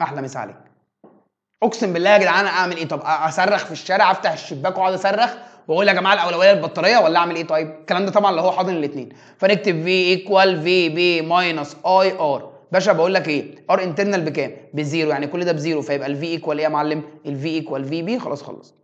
احلى مسا عليك اقسم بالله يا جدعان اعمل ايه طب اصرخ في الشارع افتح الشباك واقعد اصرخ واقول يا جماعه الاولويه للبطاريه ولا اعمل ايه طيب الكلام ده طبعا اللي هو حاضن الاثنين فنكتب في ايكوال في بي ماينس اي ار باشا بقول لك ايه ار انترنال بكام بزيرو يعني كل ده بزيرو فيبقى الفي ايكوال ايه يا معلم الفي ايكوال في بي خلاص خلص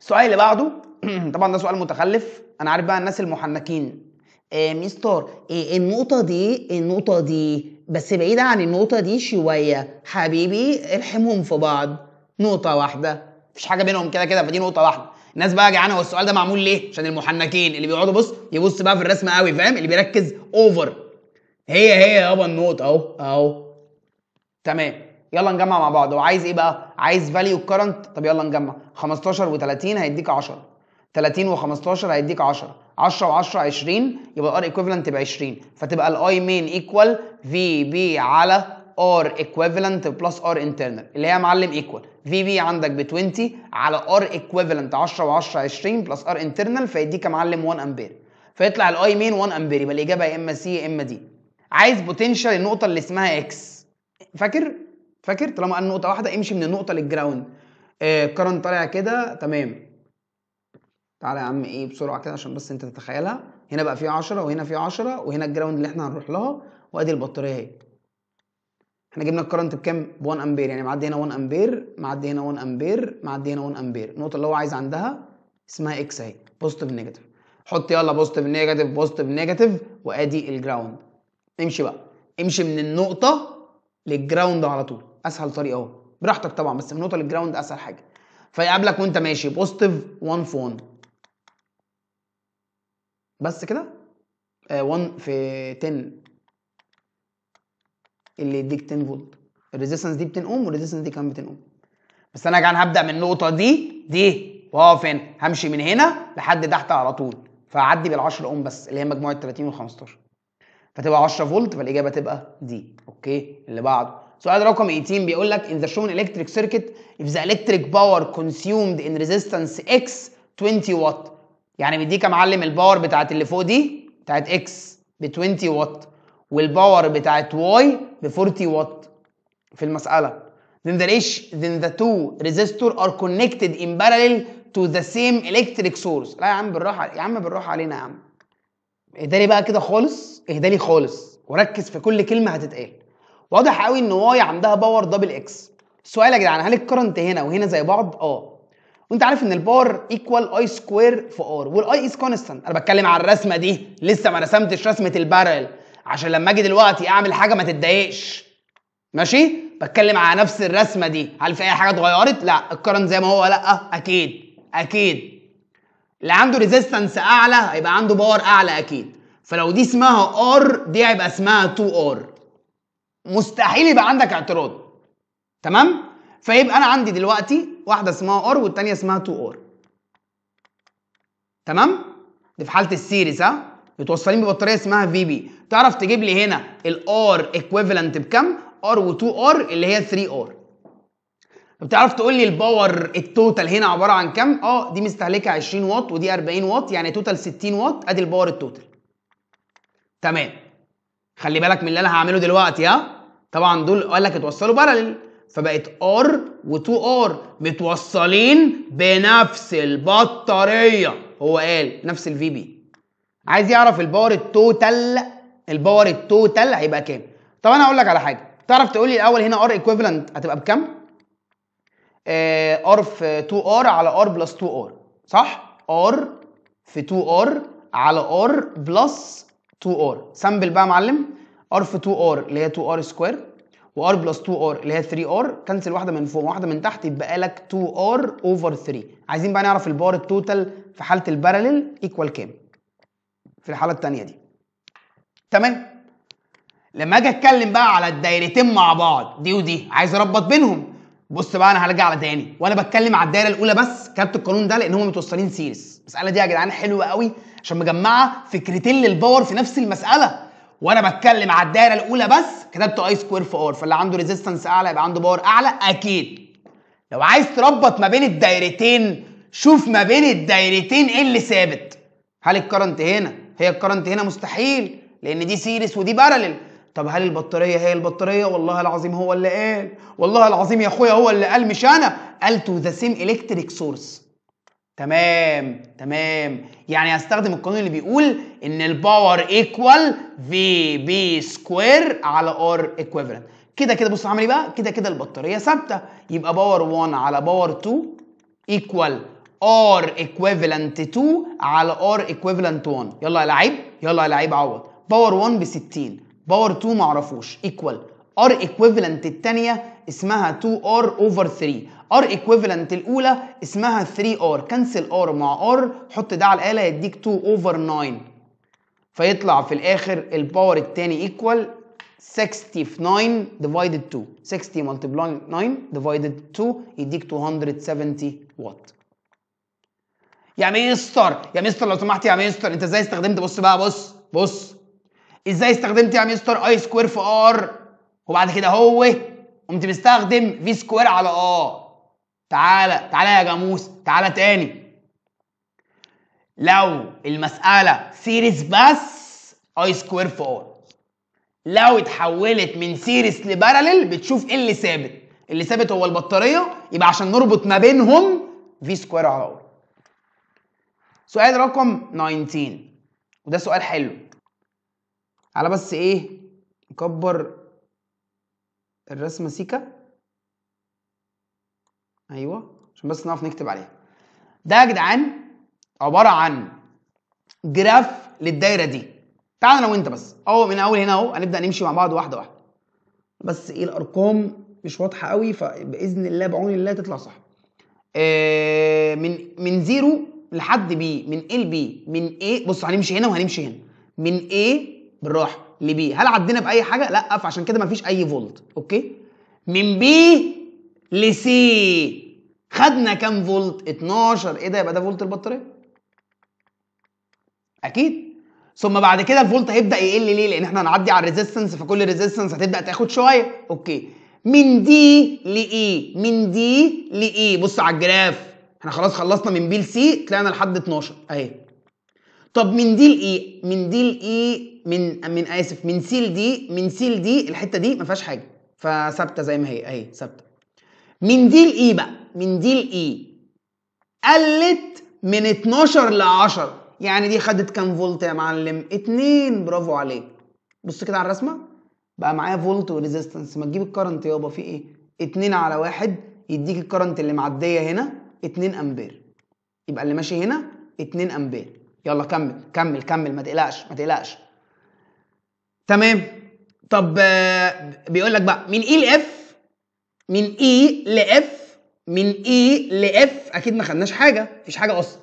السؤال اللي بعده [clears throat] طبعا ده سؤال متخلف انا عارف بقى الناس المحنكين إيه مستر إيه النقطه دي النقطه دي بس بعيده عن النقطه دي شويه حبيبي ارحمهم في بعض نقطه واحده مفيش حاجه بينهم كده كده فدي نقطه واحده الناس بقى جعانه هو السؤال ده معمول ليه عشان المحنكين اللي بيقعدوا بص يبص بقى في الرسمة قوي فاهم اللي بيركز اوفر هي هي يابا النقط اهو اهو تمام يلا نجمع مع بعض هو عايز ايه بقى عايز فاليو كرنت طب يلا نجمع 15 و30 هيديك 10 30 و15 هيديك 10 10 و10 20 يبقى الار ايكويفالنت ب 20 فتبقى الاي مين ايكوال في بي على ار ايكويفالنت بلس ار انترنال اللي هي يا معلم ايكوال في بي عندك ب 20 على ار ايكويفالنت 10 و10 20 بلس ار انترنال فيديك يا معلم 1 امبير فيطلع الاي مين 1 امبير يبقى الاجابه يا اما سي يا اما دي عايز بوتنشال النقطه اللي اسمها اكس فاكر فاكر طالما قال نقطه واحده امشي من النقطه للجراوند آه، الكرنت طالع كده تمام تعالى يا عم ايه بسرعه كده عشان بس انت تتخيلها هنا بقى في 10 وهنا في 10 وهنا الجراوند اللي احنا هنروح لها وادي البطاريه اهي احنا جبنا الكرنت بكام ب 1 امبير يعني معدي هنا 1 امبير معدي هنا 1 امبير معدي هنا 1 امبير النقطه اللي هو عايز عندها اسمها اكس اهي بوزيتيف نيجاتيف حط يلا بوزيتيف نيجاتيف بوزيتيف نيجاتيف وادي الجراوند امشي بقى امشي من النقطه للجراوند على طول اسهل طريقه اهو براحتك طبعا بس من النقطه للجراوند اسهل حاجه فيقابلك وانت ماشي بوزيتيف 1 في 1 بس كده 1 آه في 10 اللي يديك 10 فولت الريزيستنس دي ب 10 اوم والريزيستنس دي كام ب 10 اوم بس انا يا جدعان هبدا من النقطه دي دي واقف هنا همشي من هنا لحد تحت على طول فاعدي بال 10 اوم بس اللي هي مجموعه 30 و 15 فتبقى 10 فولت فالاجابه تبقى دي اوكي اللي بعده سؤال رقم 18 بيقول لك in the shown electric circuit if the electric power consumed in resistance x 20 وات يعني مديك يا معلم الباور بتاعت اللي فوق دي بتاعت x ب 20 واط والباور بتاعت y ب 40 واط في المساله then the ratio then the two resistor are connected in parallel to the same electric source لا يا عم بالراحه يا عم بالراحه علينا يا عم اهدالي بقى كده خالص اهدالي خالص وركز في كل كلمه هتتقال واضح قوي ان واي عندها باور دبل اكس السؤال يا جدعان هل الكرنت هنا وهنا زي بعض اه وانت عارف ان الباور ايكوال اي سكوير في ار والاي از كونستانت انا بتكلم على الرسمه دي لسه ما رسمتش رسمه البارل عشان لما اجي دلوقتي اعمل حاجه ما تتضايقش ماشي بتكلم على نفس الرسمه دي هل في اي حاجه اتغيرت لا الكرنت زي ما هو لا اكيد اكيد اللي عنده ريزيستنس اعلى هيبقى عنده باور اعلى اكيد فلو دي اسمها ار دي هيبقى اسمها 2 ار مستحيل يبقى عندك اعتراض تمام فيبقى انا عندي دلوقتي واحده اسمها ار والثانيه اسمها 2 ار تمام دي في حاله السيريس ها متوصلين ببطاريه اسمها في بي تعرف تجيب لي هنا الار ايكويفالنت بكام ار و2 ار اللي هي 3 ار بتعرف تقول لي الباور التوتال هنا عباره عن كام اه دي مستهلكه 20 واط ودي 40 واط يعني توتال 60 واط ادي الباور التوتال تمام خلي بالك من اللي انا هعمله دلوقتي ها طبعا دول قال لك اتوصلوا بارلل فبقت ار و2 ار متوصلين بنفس البطاريه هو قال نفس الفي بي عايز يعرف الباور التوتال الباور التوتال هيبقى كام طب انا هقول لك على حاجه تعرف تقول لي الاول هنا ار ايكوفلنت هتبقى بكام ار آه، في 2 ار على ار بلس 2 ار صح ار في 2 ار على ار بلس 2 ار سامبل بقى يا معلم ار في 2 ار اللي هي 2 ار سكوير وار بلس 2 ار اللي هي 3 ار كنسل واحده من فوق واحده من تحت يبقى لك 2 ار اوفر 3 عايزين بقى نعرف البار التوتال في حاله الباراليل ايكوال كام في الحاله الثانيه دي تمام لما اجي اتكلم بقى على الدايرتين مع بعض دي ودي عايز اربط بينهم بص بقى انا هرجع على تاني وانا بتكلم على الدايره الاولى بس كتبت القانون ده لان هم متوصلين سيريس المساله دي يا جدعان حلوه قوي عشان مجمعه فكرتين للباور في نفس المساله وانا بتكلم على الدايره الاولى بس كتبت اي سكوير في ار فاللي عنده ريزيستنس اعلى يبقى عنده باور اعلى اكيد لو عايز تربط ما بين الدايرتين شوف ما بين الدايرتين ايه اللي ثابت هل الكرنت هنا هي الكرنت هنا مستحيل لان دي سيريس ودي بارلل طب هل البطاريه هي البطاريه والله العظيم هو اللي قال والله العظيم يا اخويا هو اللي قال مش انا قال تو ذا سيم الكتريك سورس تمام تمام يعني هستخدم القانون اللي بيقول ان الباور ايكوال في بي سكوير على ار ايكويفالنت كده كده بص عامل ايه بقى كده كده البطاريه ثابته يبقى باور 1 على باور 2 ايكوال ار ايكويفالنت 2 على ار ايكويفالنت 1 يلا يا لعيب يلا يا لعيب عوض باور 1 ب 60 باور 2 معرفوش ايكوال ار ايكويفالنت الثانيه اسمها 2 ار اوفر 3 ار ايكويفالنت الاولى اسمها 3 ار كنسل ار مع ار حط ده على الاله يديك 2 اوفر 9 فيطلع في الاخر الباور الثاني ايكوال 60 في 9 ديفايدد 2 60 ملتبلاي 9 ديفايدد 2 يديك 270 وات يا مستر يا مستر لو سمحت يا مستر انت ازاي استخدمت بص بقى بص بص ازاي استخدمت يا مستر اي سكوير في ار وبعد كده هو قمت مستخدم في سكوير على ار تعالى تعالى يا جاموس تعالى تاني لو المسألة سيريس بس اي سكوير في ار لو اتحولت من سيريس لباراليل بتشوف ايه اللي ثابت اللي ثابت هو البطارية يبقى عشان نربط ما بينهم في سكوير على ار سؤال رقم 19 وده سؤال حلو على بس ايه نكبر الرسمه سيكا ايوه عشان بس نعرف نكتب عليها ده يا جدعان عباره عن جراف للدايره دي تعال انا وانت بس اهو من اول هنا اهو هنبدا نمشي مع بعض واحده واحده بس ايه الارقام مش واضحه قوي فباذن الله بعون الله تطلع صح آه من من زيرو لحد بي من ال بي من ايه بص هنمشي هنا وهنمشي هنا من ايه بالراحه لبي هل عدينا باي حاجه لا فعشان كده مفيش اي فولت اوكي من بي لسي خدنا كام فولت 12 ايه ده يبقى ده فولت البطاريه اكيد ثم بعد كده الفولت هيبدا يقل ليه لان احنا هنعدي على الريزيستنس فكل ريزيستنس هتبدا تاخد شويه اوكي من دي لاي e. من دي لاي e. بص على الجراف احنا خلاص خلصنا من بي لسي طلعنا لحد 12 اهي طب من دي لايه من دي لايه من من اسف من سي دي من سي دي الحته دي ما فيهاش حاجه فثابته زي ما هي اهي ثابته من دي لايه بقى من دي لايه قلت من 12 ل 10 يعني دي خدت كام فولت يا معلم 2 برافو عليك بص كده على الرسمه بقى معايا فولت وريزيستنس ما تجيب الكرنت يابا في ايه 2 على 1 يديك الكرنت اللي معديه هنا 2 امبير يبقى اللي ماشي هنا 2 امبير يلا كمل كمل كمل ما تقلقش ما تقلقش تمام طب بيقول لك بقى من اي لاف من اي لاف من اي لاف اكيد ما خدناش حاجه مفيش حاجه اصلا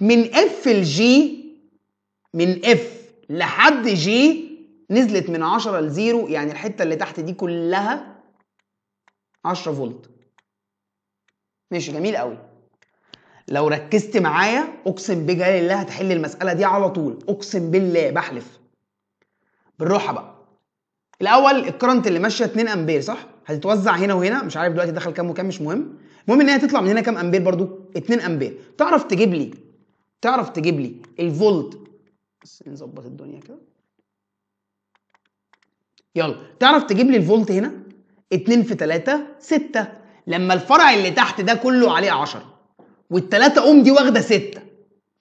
من اف لجي من اف لحد جي نزلت من 10 ل 0 يعني الحته اللي تحت دي كلها 10 فولت ماشي جميل قوي لو ركزت معايا اقسم بجلال الله هتحل المساله دي على طول اقسم بالله بحلف بالراحه بقى الاول الكرنت اللي ماشيه 2 امبير صح هتتوزع هنا وهنا مش عارف دلوقتي دخل كام وكام مش مهم المهم ان هي تطلع من هنا كام امبير برضو 2 امبير تعرف تجيب لي تعرف تجيب لي الفولت بس نظبط الدنيا كده يلا تعرف تجيب لي الفولت هنا 2 في 3 6 لما الفرع اللي تحت ده كله عليه 10 والتلاتة أم دي واخدة ستة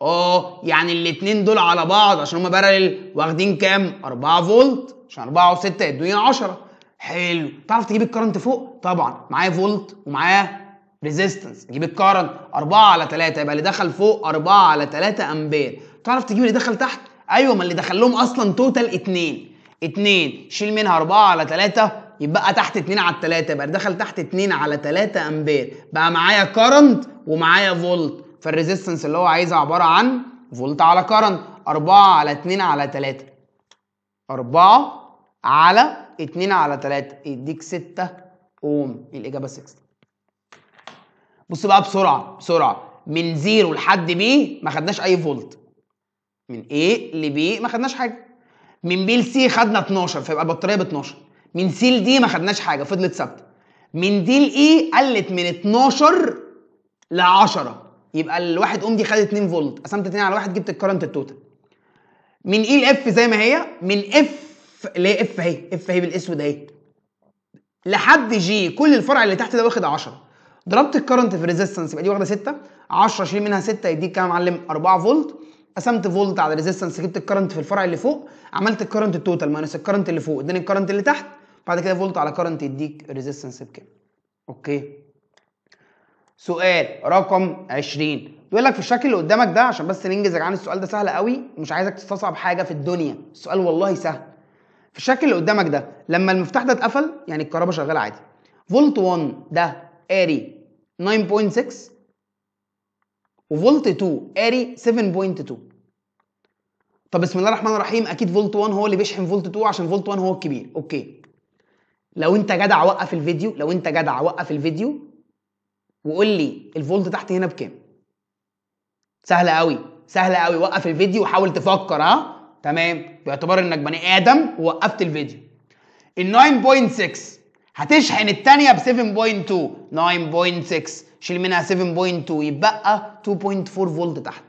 اه يعني الاتنين دول على بعض عشان هما بارلل واخدين كام؟ 4 فولت عشان 4 و6 الدنيا 10 حلو تعرف تجيب الكرنت فوق؟ طبعا معايا فولت ومعايا ريزيستنس تجيب الكرنت 4 على 3 يبقى اللي دخل فوق 4 على 3 امبير تعرف تجيب اللي دخل تحت؟ ايوه ما اللي دخل لهم اصلا توتال 2 2 شيل منها 4 على 3 يبقى تحت 2 على 3 يبقى دخل تحت 2 على 3 امبير بقى معايا كرنت ومعايا فولت فالريزيستنس اللي هو عايزها عباره عن فولت على كرنت 4 على 2 على 3 4 على 2 على 3 يديك 6 اوم الاجابه 6 بص بقى بسرعه بسرعه من زيرو لحد بي ما خدناش اي فولت من ايه لبي ما خدناش حاجه من بي لسي خدنا 12 فيبقى البطاريه ب 12 من سي لدي ما خدناش حاجه فضلت ثابته من دي لاي e قلت من 12 ل 10 يبقى الواحد اوم دي خدت 2 فولت قسمت 2 على 1 جبت الكرنت التوتال من اي e لاف زي ما هي من اف اللي هي اف اهي اف اهي بالاسود اهي لحد جي كل الفرع اللي تحت ده واخد 10 ضربت الكرنت في ريزيستنس يبقى دي واخده 6 10 شيل منها 6 يديك كام يا معلم 4 فولت قسمت فولت على ريزيستنس جبت الكرنت في الفرع اللي فوق عملت الكرنت التوتال ماينس الكرنت اللي فوق اداني الكرنت اللي تحت بعد كده فولت على كارنت يديك ريزيستنس بكام اوكي سؤال رقم 20 بيقول لك في الشكل اللي قدامك ده عشان بس ننجز يا جدعان السؤال ده سهل قوي مش عايزك تستصعب حاجه في الدنيا السؤال والله سهل في الشكل اللي قدامك ده لما المفتاح ده اتقفل يعني الكهرباء شغاله عادي فولت 1 ده اري 9.6 وفولت 2 اري 7.2 طب بسم الله الرحمن الرحيم اكيد فولت 1 هو اللي بيشحن فولت 2 عشان فولت 1 هو الكبير اوكي لو انت جدع وقف الفيديو لو انت جدع وقف الفيديو وقول لي الفولت تحت هنا بكام سهله قوي سهله قوي وقف الفيديو وحاول تفكر ها تمام باعتبار انك بني ادم ووقفت الفيديو ال 9.6 هتشحن الثانيه ب 7.2 9.6 شيل منها 7.2 يبقى 2.4 فولت تحت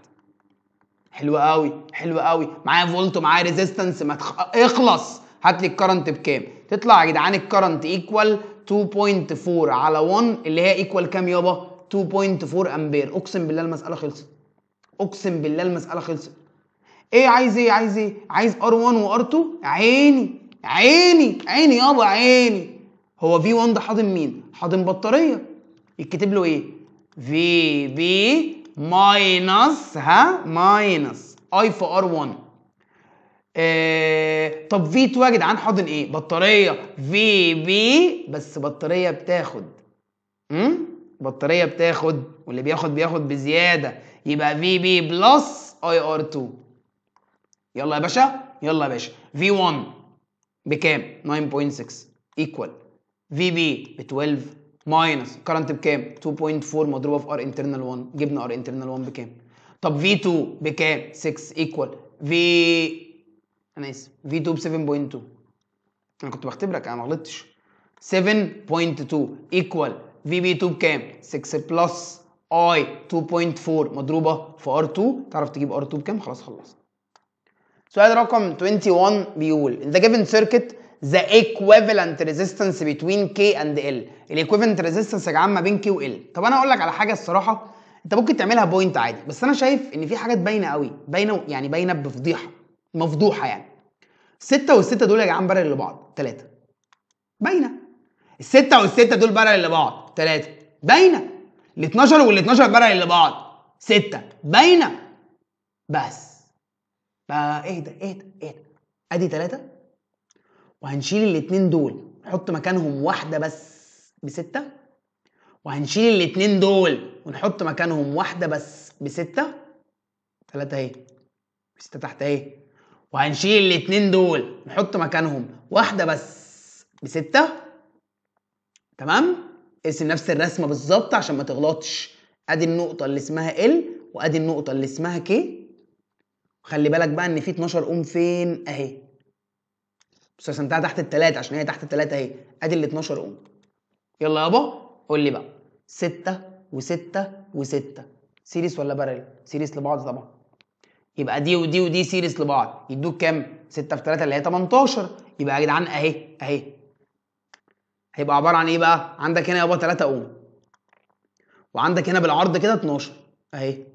حلو قوي حلو قوي معايا فولت ومعايا ريزيستنس ما تخ... اخلص هات لي الكرنت بكام تطلع يا جدعان الكرنت ايكوال 2.4 على 1 اللي هي ايكوال كام يابا 2.4 امبير اقسم بالله المساله خلصت اقسم بالله المساله خلصت ايه عايز ايه عايز ايه عايز ار1 وار2 عيني عيني عيني يابا عيني هو في 1 ده حاضن مين حاضن بطاريه يتكتب له ايه في بي ماينس ها ماينس اي في ار1 آه طب في تو يا جدعان حاضن ايه؟ بطاريه في بي بس بطاريه بتاخد امم بطاريه بتاخد واللي بياخد بياخد بزياده يبقى في بي بلس اي ار 2 يلا يا باشا يلا يا باشا في 1 بكام؟ 9.6 ايكوال في بي ب 12 ماينس كرنت بكام؟ 2.4 مضروبه في ار انترنال 1 جبنا ار انترنال 1 بكام؟ طب في 2 بكام؟ 6 ايكوال في انا اسف في ب 7.2 انا كنت بختبرك انا ما غلطتش 7.2 ايكوال في بي 2 بكام 6 بلس اي 2.4 مضروبه في ار 2 تعرف تجيب ار 2 بكام خلاص خلصت سؤال رقم 21 بيقول in the given circuit the equivalent resistance between K and L الايكويفالنت ريزيستنس يا جماعه ما بين K و L طب انا اقول لك على حاجه الصراحه انت ممكن تعملها بوينت عادي بس انا شايف ان في حاجات باينه قوي باينه يعني باينه بفضيحه مفضوحه يعني ستة والستة دول يا جدعان برل لبعض تلاتة. باينة الستة والستة دول برل لبعض تلاتة. باينة ال 12 وال 12 برل لبعض ستة باينة بس بقى اهدى اهدى اهدى ادي تلاتة. وهنشيل الاتنين دول نحط مكانهم واحدة بس بستة وهنشيل الاتنين دول ونحط مكانهم واحدة بس بستة تلاتة اهي ستة تحت اهي وهنشيل الاثنين دول نحط مكانهم واحده بس بستة تمام ارسم نفس الرسمه بالظبط عشان ما تغلطش ادي النقطه اللي اسمها ال وادي النقطه اللي اسمها كي خلي بالك بقى ان في 12 اوم فين اهي بس رسمتها تحت التلاتة عشان هي تحت التلاتة اهي ادي ال 12 اوم يلا يابا قول لي بقى 6 و6 و6 سيريس ولا بارل سيريس لبعض طبعا يبقى دي ودي ودي سيريس لبعض يدوك كام 6 في 3 اللي هي 18 يبقى يا جدعان اهي اهي هيبقى عباره عن ايه بقى عندك هنا يابا 3 اوم وعندك هنا بالعرض كده 12 اهي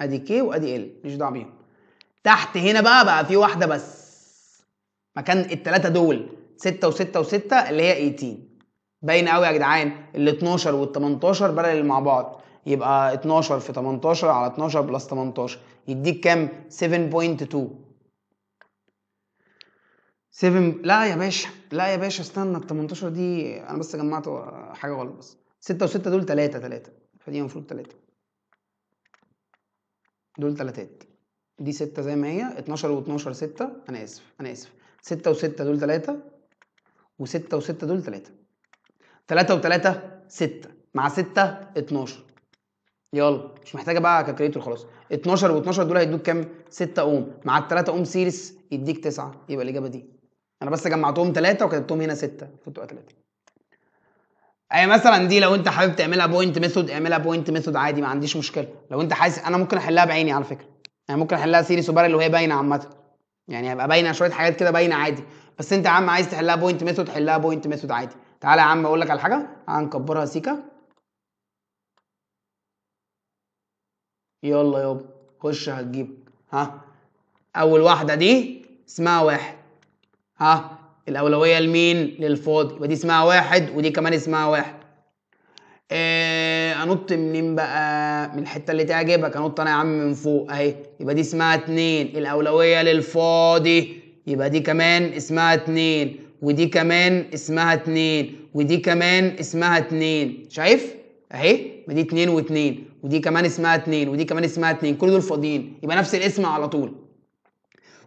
ادي كي وادي ال مش دعوه بيهم تحت هنا بقى بقى في واحده بس مكان الثلاثه دول 6 و6 و6 اللي هي 18 باين قوي يا جدعان ال 12 وال 18 بدل مع بعض يبقى 12 في 18 على 12 بلس 18 يديك كام 7.2 7 لا يا باشا لا يا باشا استنى ال 18 دي انا بس جمعت حاجه غلط بس 6 و6 دول 3 3 فدي المفروض 3 دول تلاتات دي 6 زي ما هي 12 و12 6 انا اسف انا اسف 6 و6 دول 3 و6 و6 دول 3 3 و3 6 مع 6 12 يلا مش محتاجه بقى كالكوليتور خلاص 12 و12 دول هيدوك كام 6 اوم مع ال 3 اوم سيريس يديك 9 يبقى الاجابه دي انا بس جمعتهم 3 وكتبتهم هنا 6 فتبقى 3 اي مثلا دي لو انت حابب تعملها بوينت ميثود اعملها بوينت ميثود عادي ما عنديش مشكله لو انت حاسس انا ممكن احلها بعيني على فكره يعني ممكن احلها سيريس وبارل وهي باينه عامه يعني هيبقى باينه شويه حاجات كده باينه عادي بس انت يا عم عايز تحلها بوينت ميثود حلها بوينت ميثود عادي تعالى يا عم اقول لك على حاجه هنكبرها سيكا يلا يابا خش هتجيب ها اول واحده دي اسمها واحد ها الاولويه لمين للفاضي يبقى دي اسمها واحد ودي كمان اسمها واحد إيه انط منين بقى من الحته اللي تعجبك انط انا يا عم من فوق اهي يبقى دي اسمها اتنين الاولويه للفاضي يبقى دي كمان اسمها اتنين ودي كمان اسمها اتنين ودي كمان اسمها اتنين شايف اهي ما دي اتنين واتنين ودي كمان اسمها اتنين ودي كمان اسمها اتنين كل دول فاضيين يبقى نفس الاسم على طول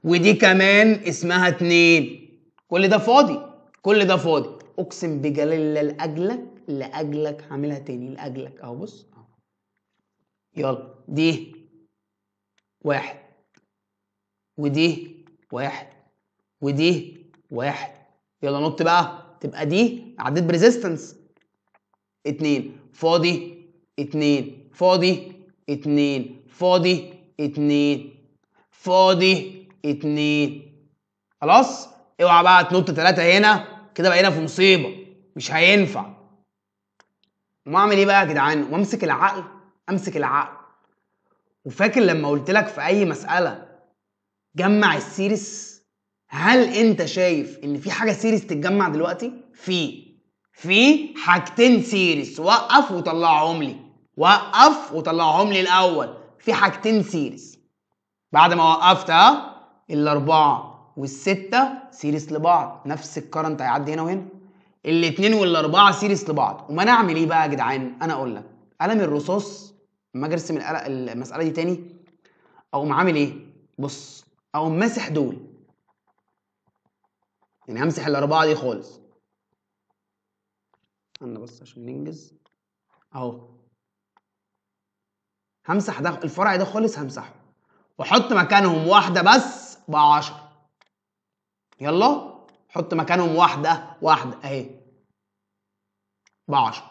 ودي كمان اسمها اتنين كل ده فاضي كل ده فاضي اقسم بجلال الله لاجلك لاجلك هعملها تاني لاجلك اهو بص اهو يلا دي واحد ودي واحد ودي واحد يلا نط بقى تبقى دي عديت بريزيستنس اتنين فاضي اتنين فاضي اتنين فاضي اتنين فاضي اتنين خلاص اوعى بقى تنط تلاتة هنا كده بقينا في مصيبة مش هينفع ما اعمل ايه بقى يا جدعان وامسك العقل امسك العقل وفاكر لما قلت لك في اي مسألة جمع السيريس هل انت شايف ان في حاجة سيريس تتجمع دلوقتي في في حاجتين سيريس وقف وطلعهم لي وقف وطلعهم لي الاول في حاجتين سيريس بعد ما وقفت اه الاربعه والسته سيريس لبعض نفس الكرنت هيعدي هنا وهنا الاثنين والاربعه سيريس لبعض وما انا اعمل ايه بقى يا جدعان انا اقول لك قلم الرصاص لما اجي ارسم المساله دي تاني اقوم عامل ايه بص اقوم ماسح دول يعني همسح الاربعه دي خالص استنى بس عشان ننجز اهو همسح ده الفرع ده خالص همسحه واحط مكانهم واحده بس بقى 10 يلا حط مكانهم واحده واحده اهي بقى 10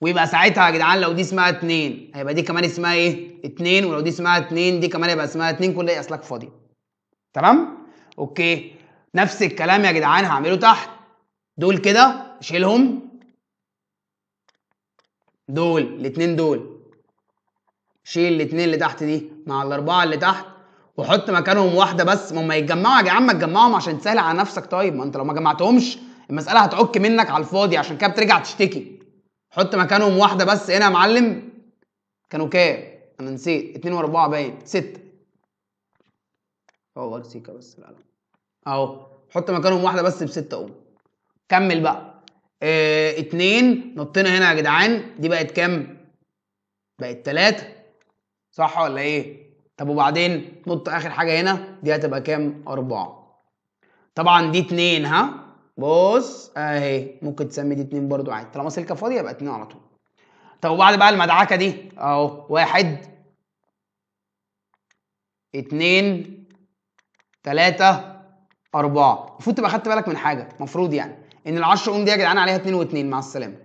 ويبقى ساعتها يا جدعان لو دي اسمها 2 هيبقى دي كمان اسمها ايه 2 ولو دي اسمها 2 دي كمان يبقى اسمها 2 كل اسلاك فاضيه تمام اوكي نفس الكلام يا جدعان هعمله تحت دول كده اشيلهم دول الاثنين دول شيل الاثنين اللي تحت دي مع الاربعه اللي تحت وحط مكانهم واحده بس ما هم يتجمعوا يا عم ما تجمعهم عشان تسهل على نفسك طيب ما انت لو ما جمعتهمش المساله هتعك منك على الفاضي عشان كده بترجع تشتكي حط مكانهم واحده بس هنا يا معلم كانوا كام انا نسيت 2 و4 باين 6 هو ارسيكا بس العلم اهو حط مكانهم واحده بس بستة اهو كمل بقى اه اتنين نطينا هنا يا جدعان دي بقت كام بقت تلاتة صح ولا ايه طب وبعدين نط اخر حاجه هنا دي هتبقى كام اربعة طبعا دي اتنين ها بص اهي ممكن تسمي دي اتنين برضو عادي طالما سلكه فاضيه يبقى اتنين على طول طب وبعد بقى المدعكه دي اهو واحد اتنين تلاتة أربعة المفروض تبقى خدت بالك من حاجة المفروض يعني إن العشر قوم دي يا جدعان عليها اتنين واتنين مع السلامة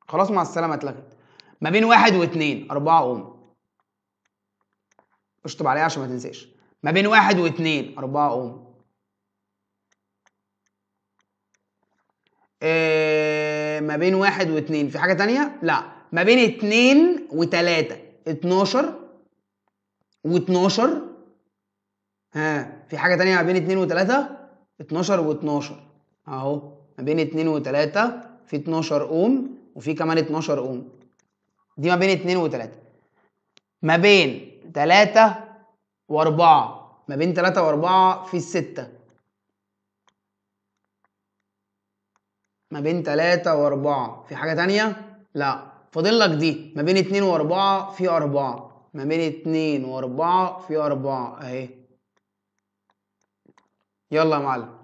خلاص مع السلامة اتلغت ما بين واحد واتنين أربعة قوم اشطب عليها عشان ما تنساش ما بين واحد واتنين أربعة أوم إيه ما بين واحد واتنين في حاجة تانية؟ لا ما بين اتنين وتلاتة اتناشر واتناشر ها في حاجة تانية ما بين اتنين وتلاتة اتناشر واتناشر أهو ما بين اتنين وتلاتة في اتناشر أوم وفي كمان اتناشر أوم دي ما بين اتنين وتلاتة ما بين 3 و4 ما بين 3 و4 في 6 ما بين 3 و4 في حاجة ثانيه لا فاضل لك دي ما بين 2 و4 في 4 ما بين 2 و4 في 4 اهي يلا يا معلم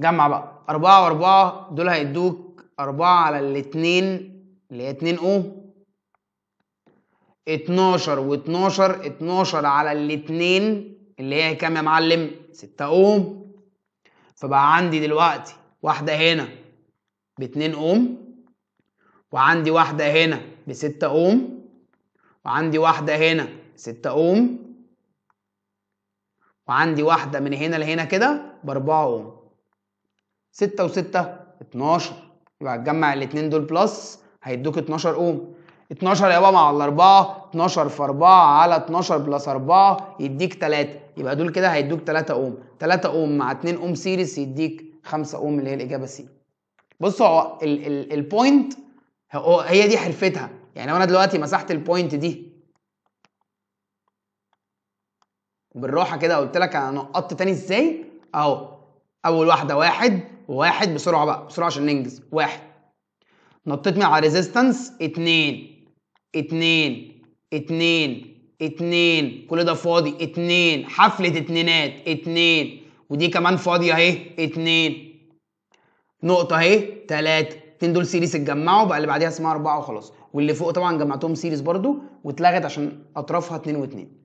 جمع بقى 4 و4 دول هيدوك 4 على ال 2 اللي هي 2 او 12 و12 12 على الاثنين اللي هي كام يا معلم 6 اوم فبقى عندي دلوقتي واحده هنا ب 2 اوم وعندي واحده هنا ب 6 اوم وعندي واحده هنا 6 اوم وعندي واحده من هنا لهنا كده ب 4 اوم 6 و6 12 يبقى هتجمع الاثنين دول بلس هيدوك 12 اوم 12 يا بابا على 4 12 في 4 على 12 بلس 4 يديك 3 يبقى دول كده هيدوك 3 اوم 3 اوم مع 2 اوم سيريس يديك 5 اوم اللي هي الاجابه سي بصوا هو البوينت هي دي حرفتها يعني لو انا دلوقتي مسحت البوينت دي بالراحه كده قلت لك انا نقطت تاني ازاي اهو اول واحده واحد وواحد بسرعه بقى بسرعه عشان ننجز واحد نطيت من على ريزيستنس اتنين اتنين اتنين اتنين كل ده فاضي اتنين حفلة اتنينات اتنين ودي كمان فاضية اهي اتنين نقطة اهي تلاتة اتنين دول سيريس اتجمعوا بقى اللي بعديها اسمها أربعة وخلاص واللي فوق طبعا جمعتهم سيريس برضو واتلغت عشان أطرافها اتنين واتنين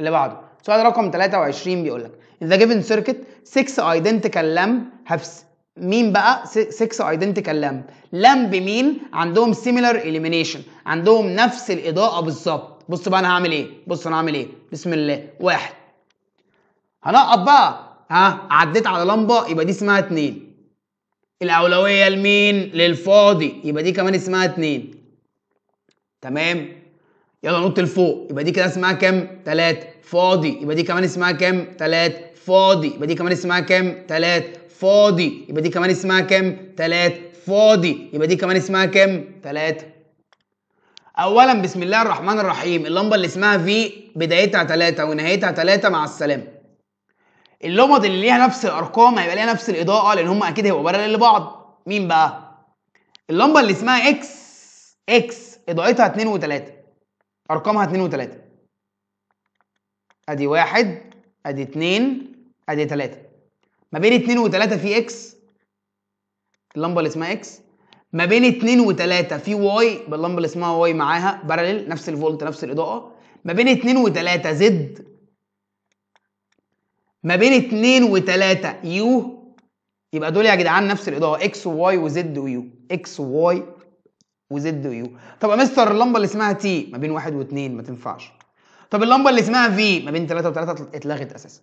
اللي بعده سؤال رقم 23 بيقول لك ان ذا جيفن سيركت 6 ايدنتيكال لام هافس مين بقى 6 ايدنتيكال لامب لامب مين عندهم سيميلر اليمينيشن عندهم نفس الاضاءه بالظبط بص بقى انا هعمل ايه بص انا هعمل ايه بسم الله واحد هنقط بقى ها عديت على لمبه يبقى دي اسمها اتنين الاولويه لمين للفاضي يبقى دي كمان اسمها اتنين تمام يلا نط لفوق يبقى دي كده اسمها كام 3 فاضي يبقى دي كمان اسمها كام 3 فاضي يبقى دي كمان اسمها كام 3 فاضي يبقى دي كمان اسمها كام 3 فاضي يبقى دي كمان اسمها كام 3 اولا بسم الله الرحمن الرحيم اللمبه اللي اسمها في بدايتها 3 ونهايتها 3 مع السلامه اللمض اللي ليها نفس الارقام هيبقى ليها نفس الاضاءه لان هم اكيد هيبقوا بدل لبعض مين بقى اللمبه اللي اسمها اكس اكس اضاءتها 2 و3 ارقامها 2 و3 ادي 1 ادي 2 ادي 3 ما بين 2 و3 في اكس اللمبه اللي اسمها اكس ما بين 2 و3 في واي باللمبه اللي اسمها واي معاها باراليل نفس الفولت نفس الاضاءه ما بين 2 و3 زد ما بين 2 و3 يو يبقى دول يا جدعان نفس الاضاءه اكس وواي وزد ويو اكس وواي وزد ويو طب يا مستر اللمبه اللي اسمها تي ما بين واحد واثنين ما تنفعش طب اللمبه اللي اسمها في ما بين ثلاثه وثلاثه اتلغت اساسا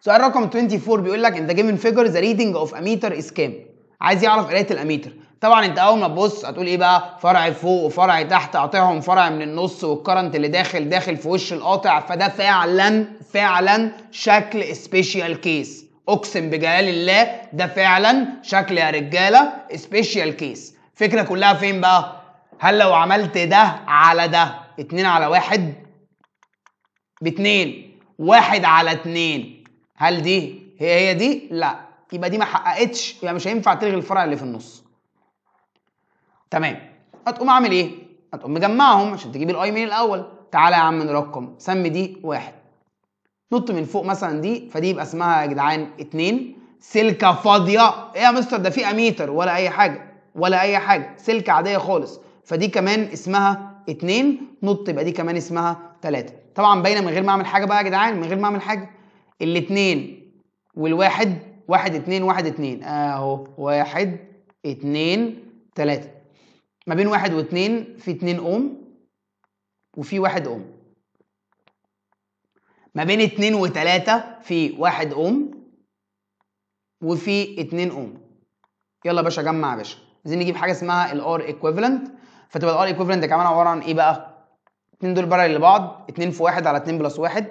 سؤال رقم 24 بيقول لك ان ذا جيفن فيجر ذا ريدنج اوف اميتر از كام عايز يعرف قرايه الاميتر طبعا انت اول ما تبص هتقول ايه بقى فرع فوق وفرع تحت قاطعهم فرع من النص والكرنت اللي داخل داخل في وش القاطع فده فعلا فعلا شكل سبيشال كيس اقسم بجلال الله ده فعلا شكل يا رجاله سبيشال كيس الفكره كلها فين بقى هل لو عملت ده على ده اتنين على واحد باتنين واحد على اتنين هل دي هي هي دي لا يبقى دي ما حققتش يبقى مش هينفع تلغي الفرع اللي في النص تمام هتقوم اعمل ايه هتقوم مجمعهم عشان تجيب الاي من الاول تعالى يا عم نرقم سمي دي واحد نط من فوق مثلا دي فدي يبقى اسمها يا جدعان اتنين سلكه فاضيه ايه يا مستر ده في اميتر ولا اي حاجه ولا اي حاجه سلك عاديه خالص فدي كمان اسمها 2 نط يبقى دي كمان اسمها 3 طبعا باينه من غير ما اعمل حاجه بقى يا جدعان من غير ما اعمل حاجه الاثنين والواحد واحد اتنين واحد اتنين اهو واحد اتنين تلاته ما بين واحد واتنين في اتنين اوم وفي واحد اوم ما بين اتنين وتلاته في واحد اوم وفي اتنين اوم يلا باشا جمع يا باشا عايزين نجيب حاجه اسمها الار ايكويفالنت فتبقى الار ايكويفالنت كمان عباره عن ايه بقى؟ اتنين دول بارل لبعض اتنين في واحد على اتنين بلس واحد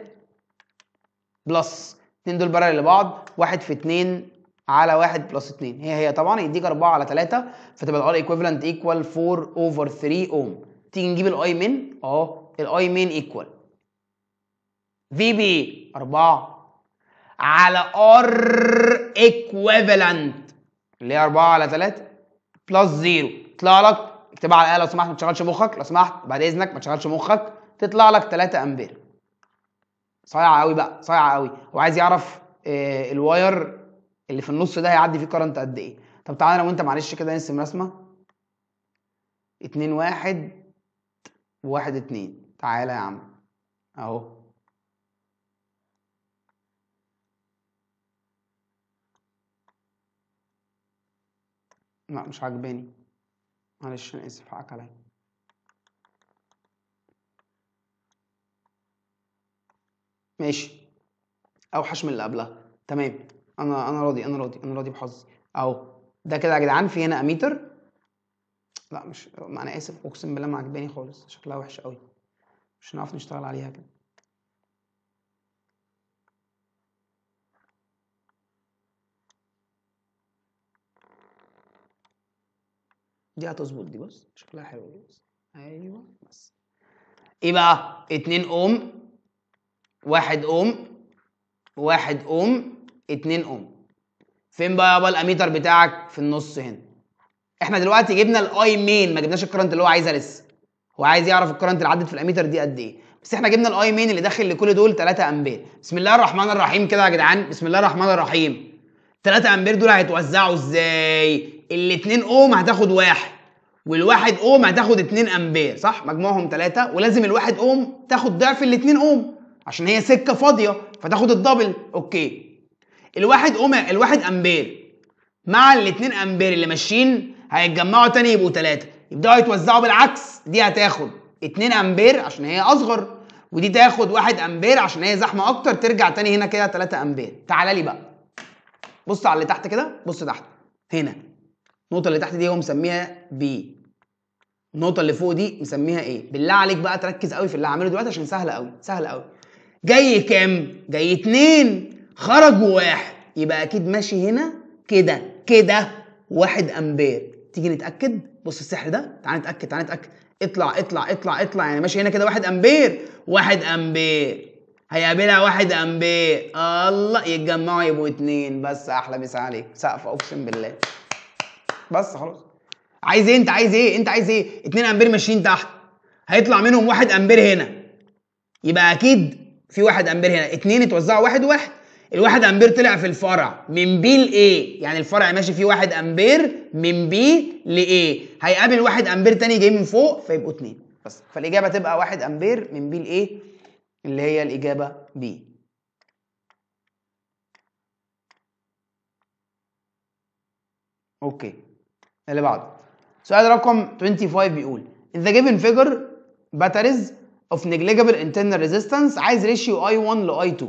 بلس اتنين دول بارل لبعض واحد في اتنين على واحد بلس اتنين هي هي طبعا يديك اربعه على تلاته فتبقى الار ايكويفالنت ايكوال فور اوفر 3 اوم تيجي نجيب الاي من اهو الاي من ايكوال في بي اربعة على ار ايكويفالنت اللي هي اربعة على تلاتة بلس زيرو يطلع لك اكتبها على الاقل لو سمحت ما تشغلش مخك لو سمحت بعد اذنك ما تشغلش مخك تطلع لك 3 امبير صايعه قوي بقى صايعه قوي هو عايز يعرف آه الواير اللي في النص ده هيعدي فيه كرنت قد ايه طب تعالى انا وانت معلش كده نرسم رسمه 2 1 1 2 تعالى يا عم اهو لا مش عجباني معلش انا اسف حقك عليا ماشي اوحش من اللي قبلها تمام انا انا راضي انا راضي انا راضي بحظي اهو ده كده يا جدعان في هنا اميتر لا مش انا اسف اقسم بالله ما عجباني خالص شكلها وحش قوي مش هنعرف نشتغل عليها كده دي هتظبط دي بص شكلها حلو دي بص ايوه بس ايه بقى اتنين اوم واحد اوم واحد اوم اتنين اوم فين بقى يابا الاميتر بتاعك في النص هنا احنا دلوقتي جبنا الاي مين ما جبناش الكرنت اللي هو عايزها لسه هو عايز يعرف الكرنت اللي عدت في الاميتر دي قد ايه بس احنا جبنا الاي مين اللي داخل لكل دول 3 امبير بسم الله الرحمن الرحيم كده يا جدعان بسم الله الرحمن الرحيم 3 امبير دول هيتوزعوا ازاي الاثنين اوم هتاخد واحد والواحد اوم هتاخد 2 امبير صح مجموعهم 3 ولازم الواحد اوم تاخد ضعف الاثنين اوم عشان هي سكه فاضيه فتاخد الدبل اوكي الواحد اوم الواحد امبير مع الاثنين امبير اللي ماشيين هيتجمعوا تاني يبقوا 3 يبداوا يتوزعوا بالعكس دي هتاخد 2 امبير عشان هي اصغر ودي تاخد 1 امبير عشان هي زحمه اكتر ترجع تاني هنا كده 3 امبير تعال لي بقى بص على اللي تحت كده بص تحت هنا النقطه اللي تحت دي هو مسميها بي النقطه اللي فوق دي مسميها ايه بالله عليك بقى تركز قوي في اللي هعمله دلوقتي عشان سهله قوي سهله قوي جاي كام جاي اتنين خرج واحد يبقى اكيد ماشي هنا كده كده واحد امبير تيجي نتاكد بص السحر ده تعال نتاكد تعال نتاكد اطلع اطلع اطلع اطلع يعني ماشي هنا كده واحد امبير واحد امبير هيقابلها واحد امبير الله يتجمعوا يبقوا اتنين بس احلى مسا عليك سقف اقسم بالله بس خلاص عايز ايه انت عايز ايه انت عايز ايه 2 امبير ماشيين تحت هيطلع منهم 1 امبير هنا يبقى اكيد في 1 امبير هنا 2 اتوزعوا 1 1 ال1 امبير طلع في الفرع من بي ل ايه؟ يعني الفرع ماشي فيه 1 امبير من بي ل هيقابل 1 امبير تاني جاي من فوق فيبقوا 2 بس فالاجابه تبقى 1 امبير من بي ل ايه؟ اللي هي الاجابه B اوكي اللي بعده سؤال رقم 25 بيقول in the given figure batteries of negligible internal resistance عايز ريشيو I1 ل I2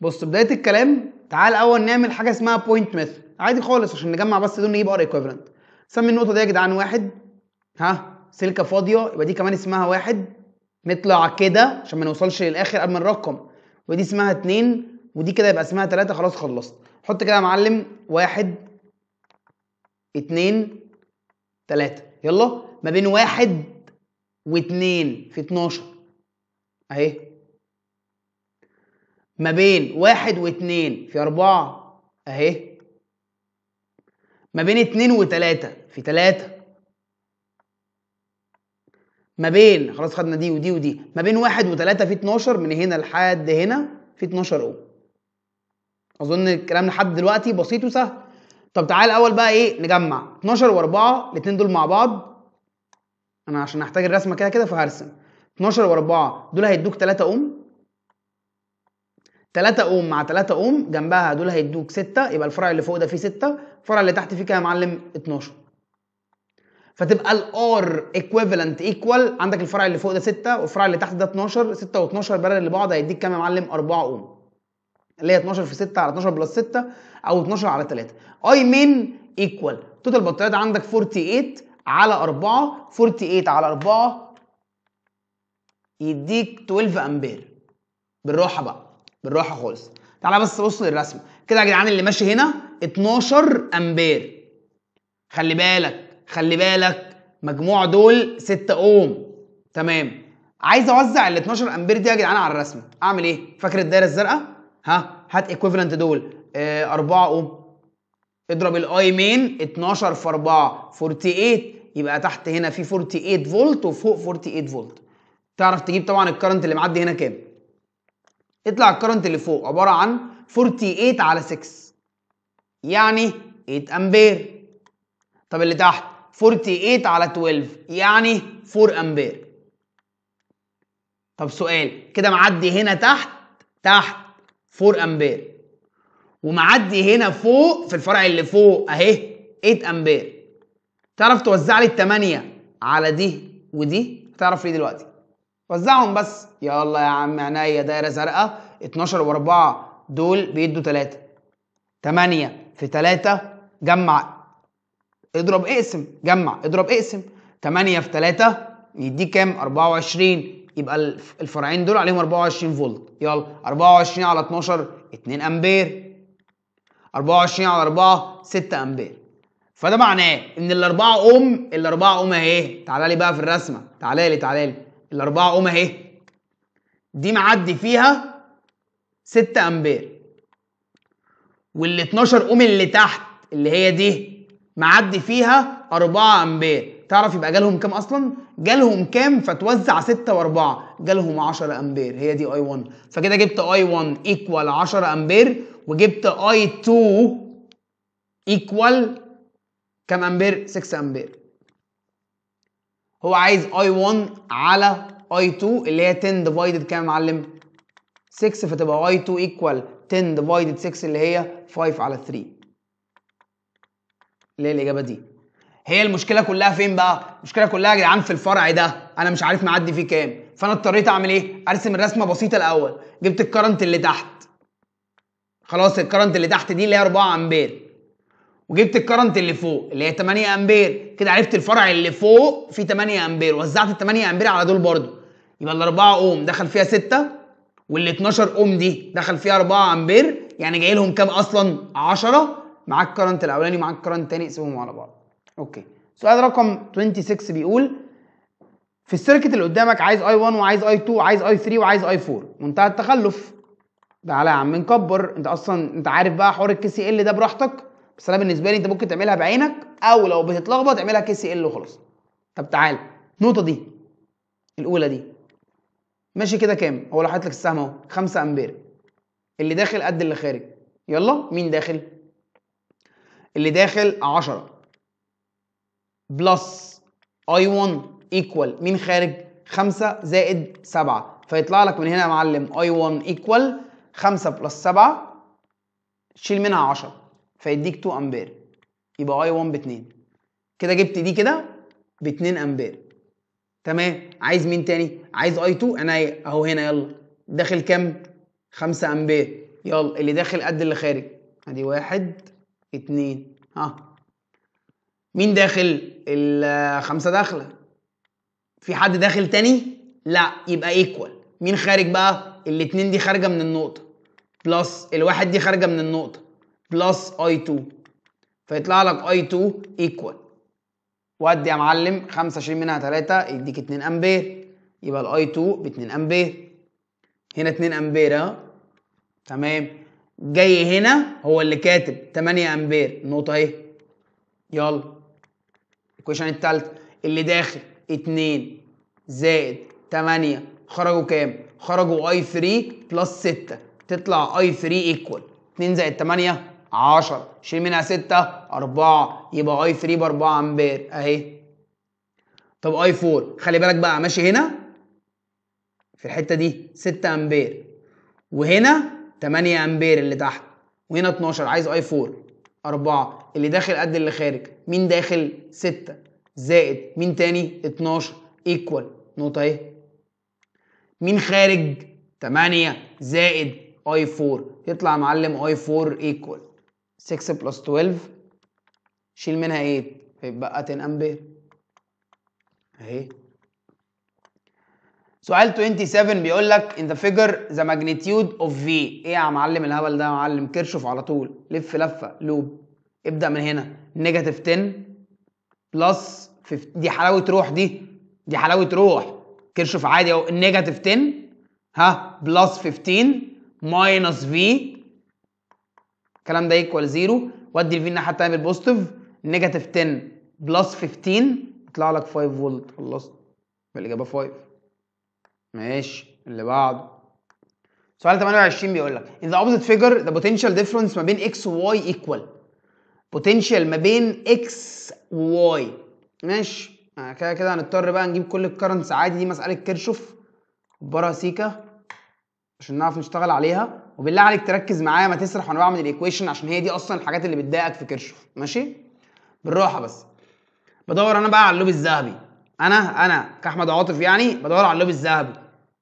بص بداية الكلام تعال أول نعمل حاجة اسمها point method عادي خالص عشان نجمع بس دول نجيب R equivalent سمي النقطة دي يا جدعان واحد ها سلكة فاضية يبقى دي كمان اسمها واحد نطلع كده عشان ما نوصلش للآخر قبل ما نرقم ودي اسمها اتنين ودي كده يبقى اسمها تلاتة خلاص خلصت حط كده يا معلم واحد اتنين تلاتة يلا ما بين واحد واتنين في اتناشر اهي ما بين واحد واتنين في اربعة اهي ما بين اتنين وتلاتة في تلاتة ما بين خلاص خدنا دي ودي ودي ما بين واحد وتلاتة في اتناشر من هنا لحد هنا في اتناشر اهو اظن الكلام لحد دلوقتي بسيط وسهل طب تعال الاول بقى ايه نجمع 12 و4 الاثنين دول مع بعض انا عشان هحتاج الرسمه كده كده فهرسم 12 و4 دول هيدوك 3 اوم 3 اوم مع 3 اوم جنبها دول هيدوك 6 يبقى الفرع اللي فوق ده فيه 6 الفرع اللي تحت فيه كام يا معلم 12 فتبقى الار ايكويفالنت ايكوال عندك الفرع اللي فوق ده 6 والفرع اللي تحت ده 12 6 و12 بدل اللي بعض هيديك كام يا معلم 4 اوم اللي هي 12 في 6 على 12 بلس 6 او 12 على 3 اي مين ايكوال توتال بطاريات عندك 48 على 4 48 على 4 يديك 12 امبير بالراحه بقى بالراحه خالص تعالى بس بص للرسمه كده يا جدعان اللي ماشي هنا 12 امبير خلي بالك خلي بالك مجموع دول 6 اوم تمام عايز اوزع ال 12 امبير دي يا جدعان على الرسمه اعمل ايه فاكر الدايره الزرقاء ها هات ايكويفالنت دول 4 آه، اوم اضرب الاي مين 12 في 4 48 يبقى تحت هنا في 48 فولت وفوق 48 فولت تعرف تجيب طبعا الكرنت اللي معدي هنا كام اطلع الكرنت اللي فوق عباره عن 48 على 6 يعني 8 امبير طب اللي تحت 48 على 12 يعني 4 امبير طب سؤال كده معدي هنا تحت تحت 4 امبير ومعدي هنا فوق في الفرع اللي فوق اهي 8 امبير تعرف توزع لي ال 8 على دي ودي هتعرف ليه دلوقتي وزعهم بس يلا يا عم عينيا دايره زرقاء 12 و4 دول بيدوا 3 8 في 3 جمع اضرب اقسم جمع اضرب اقسم 8 في 3 يديك كام 24 يبقى الفرعين دول عليهم 24 فولت يلا 24 على 12 2 امبير 24 على 4 6 امبير فده معناه ان الاربعه اوم الاربعه اوم اهي تعالى لي بقى في الرسمه تعالى لي تعالى لي الاربعه اوم اهي دي معدي فيها 6 امبير وال 12 اوم اللي تحت اللي هي دي معدي فيها 4 امبير تعرف يبقى جالهم كام اصلا جالهم كام فتوزع 6 و4 جالهم 10 امبير هي دي اي 1 فكده جبت اي 1 ايكوال 10 امبير وجبت اي 2 ايكوال كام امبير 6 امبير هو عايز اي 1 على اي 2 اللي هي 10 ديفايدد كام يا معلم 6 فتبقى اي 2 ايكوال 10 ديفايدد 6 اللي هي 5 على 3 اللي هي الاجابه دي هي المشكله كلها فين بقى المشكله كلها يا جدعان في الفرع ده انا مش عارف معدي فيه كام فانا اضطريت اعمل ايه ارسم الرسمه بسيطه الاول جبت الكرنت اللي تحت خلاص الكرنت اللي تحت دي اللي هي 4 امبير وجبت الكرنت اللي فوق اللي هي 8 امبير كده عرفت الفرع اللي فوق فيه 8 امبير وزعت ال 8 امبير على دول برضو يبقى ال 4 اوم دخل فيها 6 وال 12 اوم دي دخل فيها 4 امبير يعني جاي لهم كام اصلا 10 معاك كرنت الاولاني معاك كرنت تاني اقسمهم على بعض اوكي سؤال رقم 26 بيقول في السيركت اللي قدامك عايز اي 1 وعايز اي 2 وعايز اي 3 وعايز اي 4 منتهى التخلف تعالى يا عم نكبر انت اصلا انت عارف بقى حوار الكي سي ال ده براحتك بس انا بالنسبه لي انت ممكن تعملها بعينك او لو بتتلخبط اعملها كي سي ال وخلاص طب تعالى النقطه دي الاولى دي ماشي كده كام هو لو حاطط لك السهم اهو 5 امبير اللي داخل قد اللي خارج يلا مين داخل اللي داخل 10 بلس اي 1 ايكوال مين خارج 5 زائد 7 فيطلع لك من هنا يا معلم اي 1 ايكوال 5 بلس 7 شيل منها 10 فيديك 2 امبير يبقى اي 1 ب 2 كده جبت دي كده ب 2 امبير تمام عايز مين تاني عايز اي 2 انا اهو هنا يلا داخل كام 5 امبير يلا اللي داخل قد اللي خارج ادي واحد اتنين ها مين داخل الخمسه داخله في حد داخل تاني لا يبقى ايكوال مين خارج بقى الاتنين دي خارجه من النقطه بلس الواحد دي خارجه من النقطه بلس اي 2 فيطلع لك اي 2 ايكوال ودي يا معلم 25 منها 3 يديك 2 امبير يبقى الاي 2 ب 2 امبير هنا 2 امبير اه تمام جاي هنا هو اللي كاتب 8 امبير النقطه اهي يلا الكويشن التالتة اللي داخل 2 زائد 8 خرجوا كام؟ خرجوا اي 3 بلس 6 تطلع اي 3 ايكوال 2 زائد 8 10 شيل منها 6 4 يبقى اي 3 ب 4 امبير اهي طب اي 4 خلي بالك بقى ماشي هنا في الحته دي 6 امبير وهنا 8 امبير اللي تحت وهنا 12 عايز اي 4 4 اللي داخل قد اللي خارج مين داخل 6 زائد مين تاني 12 ايكوال نقطه ايه مين خارج 8 زائد اي 4 يطلع معلم اي 4 ايكوال 6 بلس 12 شيل منها 8 إيه؟ هيبقى 10 امبير اهي سؤال 27 بيقول لك ان ذا فيجر ذا ماجنتيود اوف في ايه يا معلم الهبل ده يا معلم كرشف على طول لف لفه لوب ابدا من هنا نيجاتيف 10 بلس دي حلاوه روح دي دي حلاوه روح كرشف عادي اهو نيجاتيف 10 ها بلس 15 ماينس في الكلام ده ايكوال زيرو ودي الفي الناحيه الثانيه بالبوزيتيف نيجاتيف 10 بلس 15 يطلع لك 5 فولت خلصت الاجابه 5 ماشي اللي بعده سؤال 28 بيقول لك ان ذا اوبزيت فيجر ذا بوتنشال ديفرنس ما بين اكس وواي ايكوال بوتنشال ما بين اكس وواي ماشي آه، كده كده هنضطر بقى نجيب كل الكرنتس عادي دي مساله كيرشوف براها سيكا عشان نعرف نشتغل عليها وبالله عليك تركز معايا ما تسرح وانا بعمل الايكويشن عشان هي دي اصلا الحاجات اللي بتضايقك في كيرشوف ماشي بالراحه بس بدور انا بقى على اللوب الذهبي انا انا كاحمد عاطف يعني بدور على اللوب الذهبي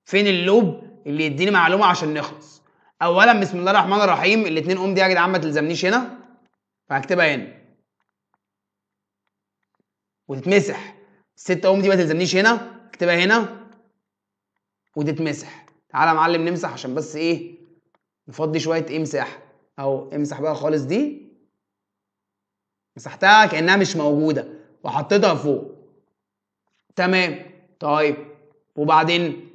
فين اللوب اللي يديني معلومه عشان نخلص اولا بسم الله الرحمن الرحيم الاثنين قوم دي يا جدعان ما تلزمنيش هنا وهكتبها هنا وتتمسح الست اوم دي ما تلزمنيش هنا اكتبها هنا وتتمسح تعالى يا معلم نمسح عشان بس ايه نفضي شويه ايه مساحه اهو امسح بقى خالص دي مسحتها كانها مش موجوده وحطيتها فوق تمام طيب وبعدين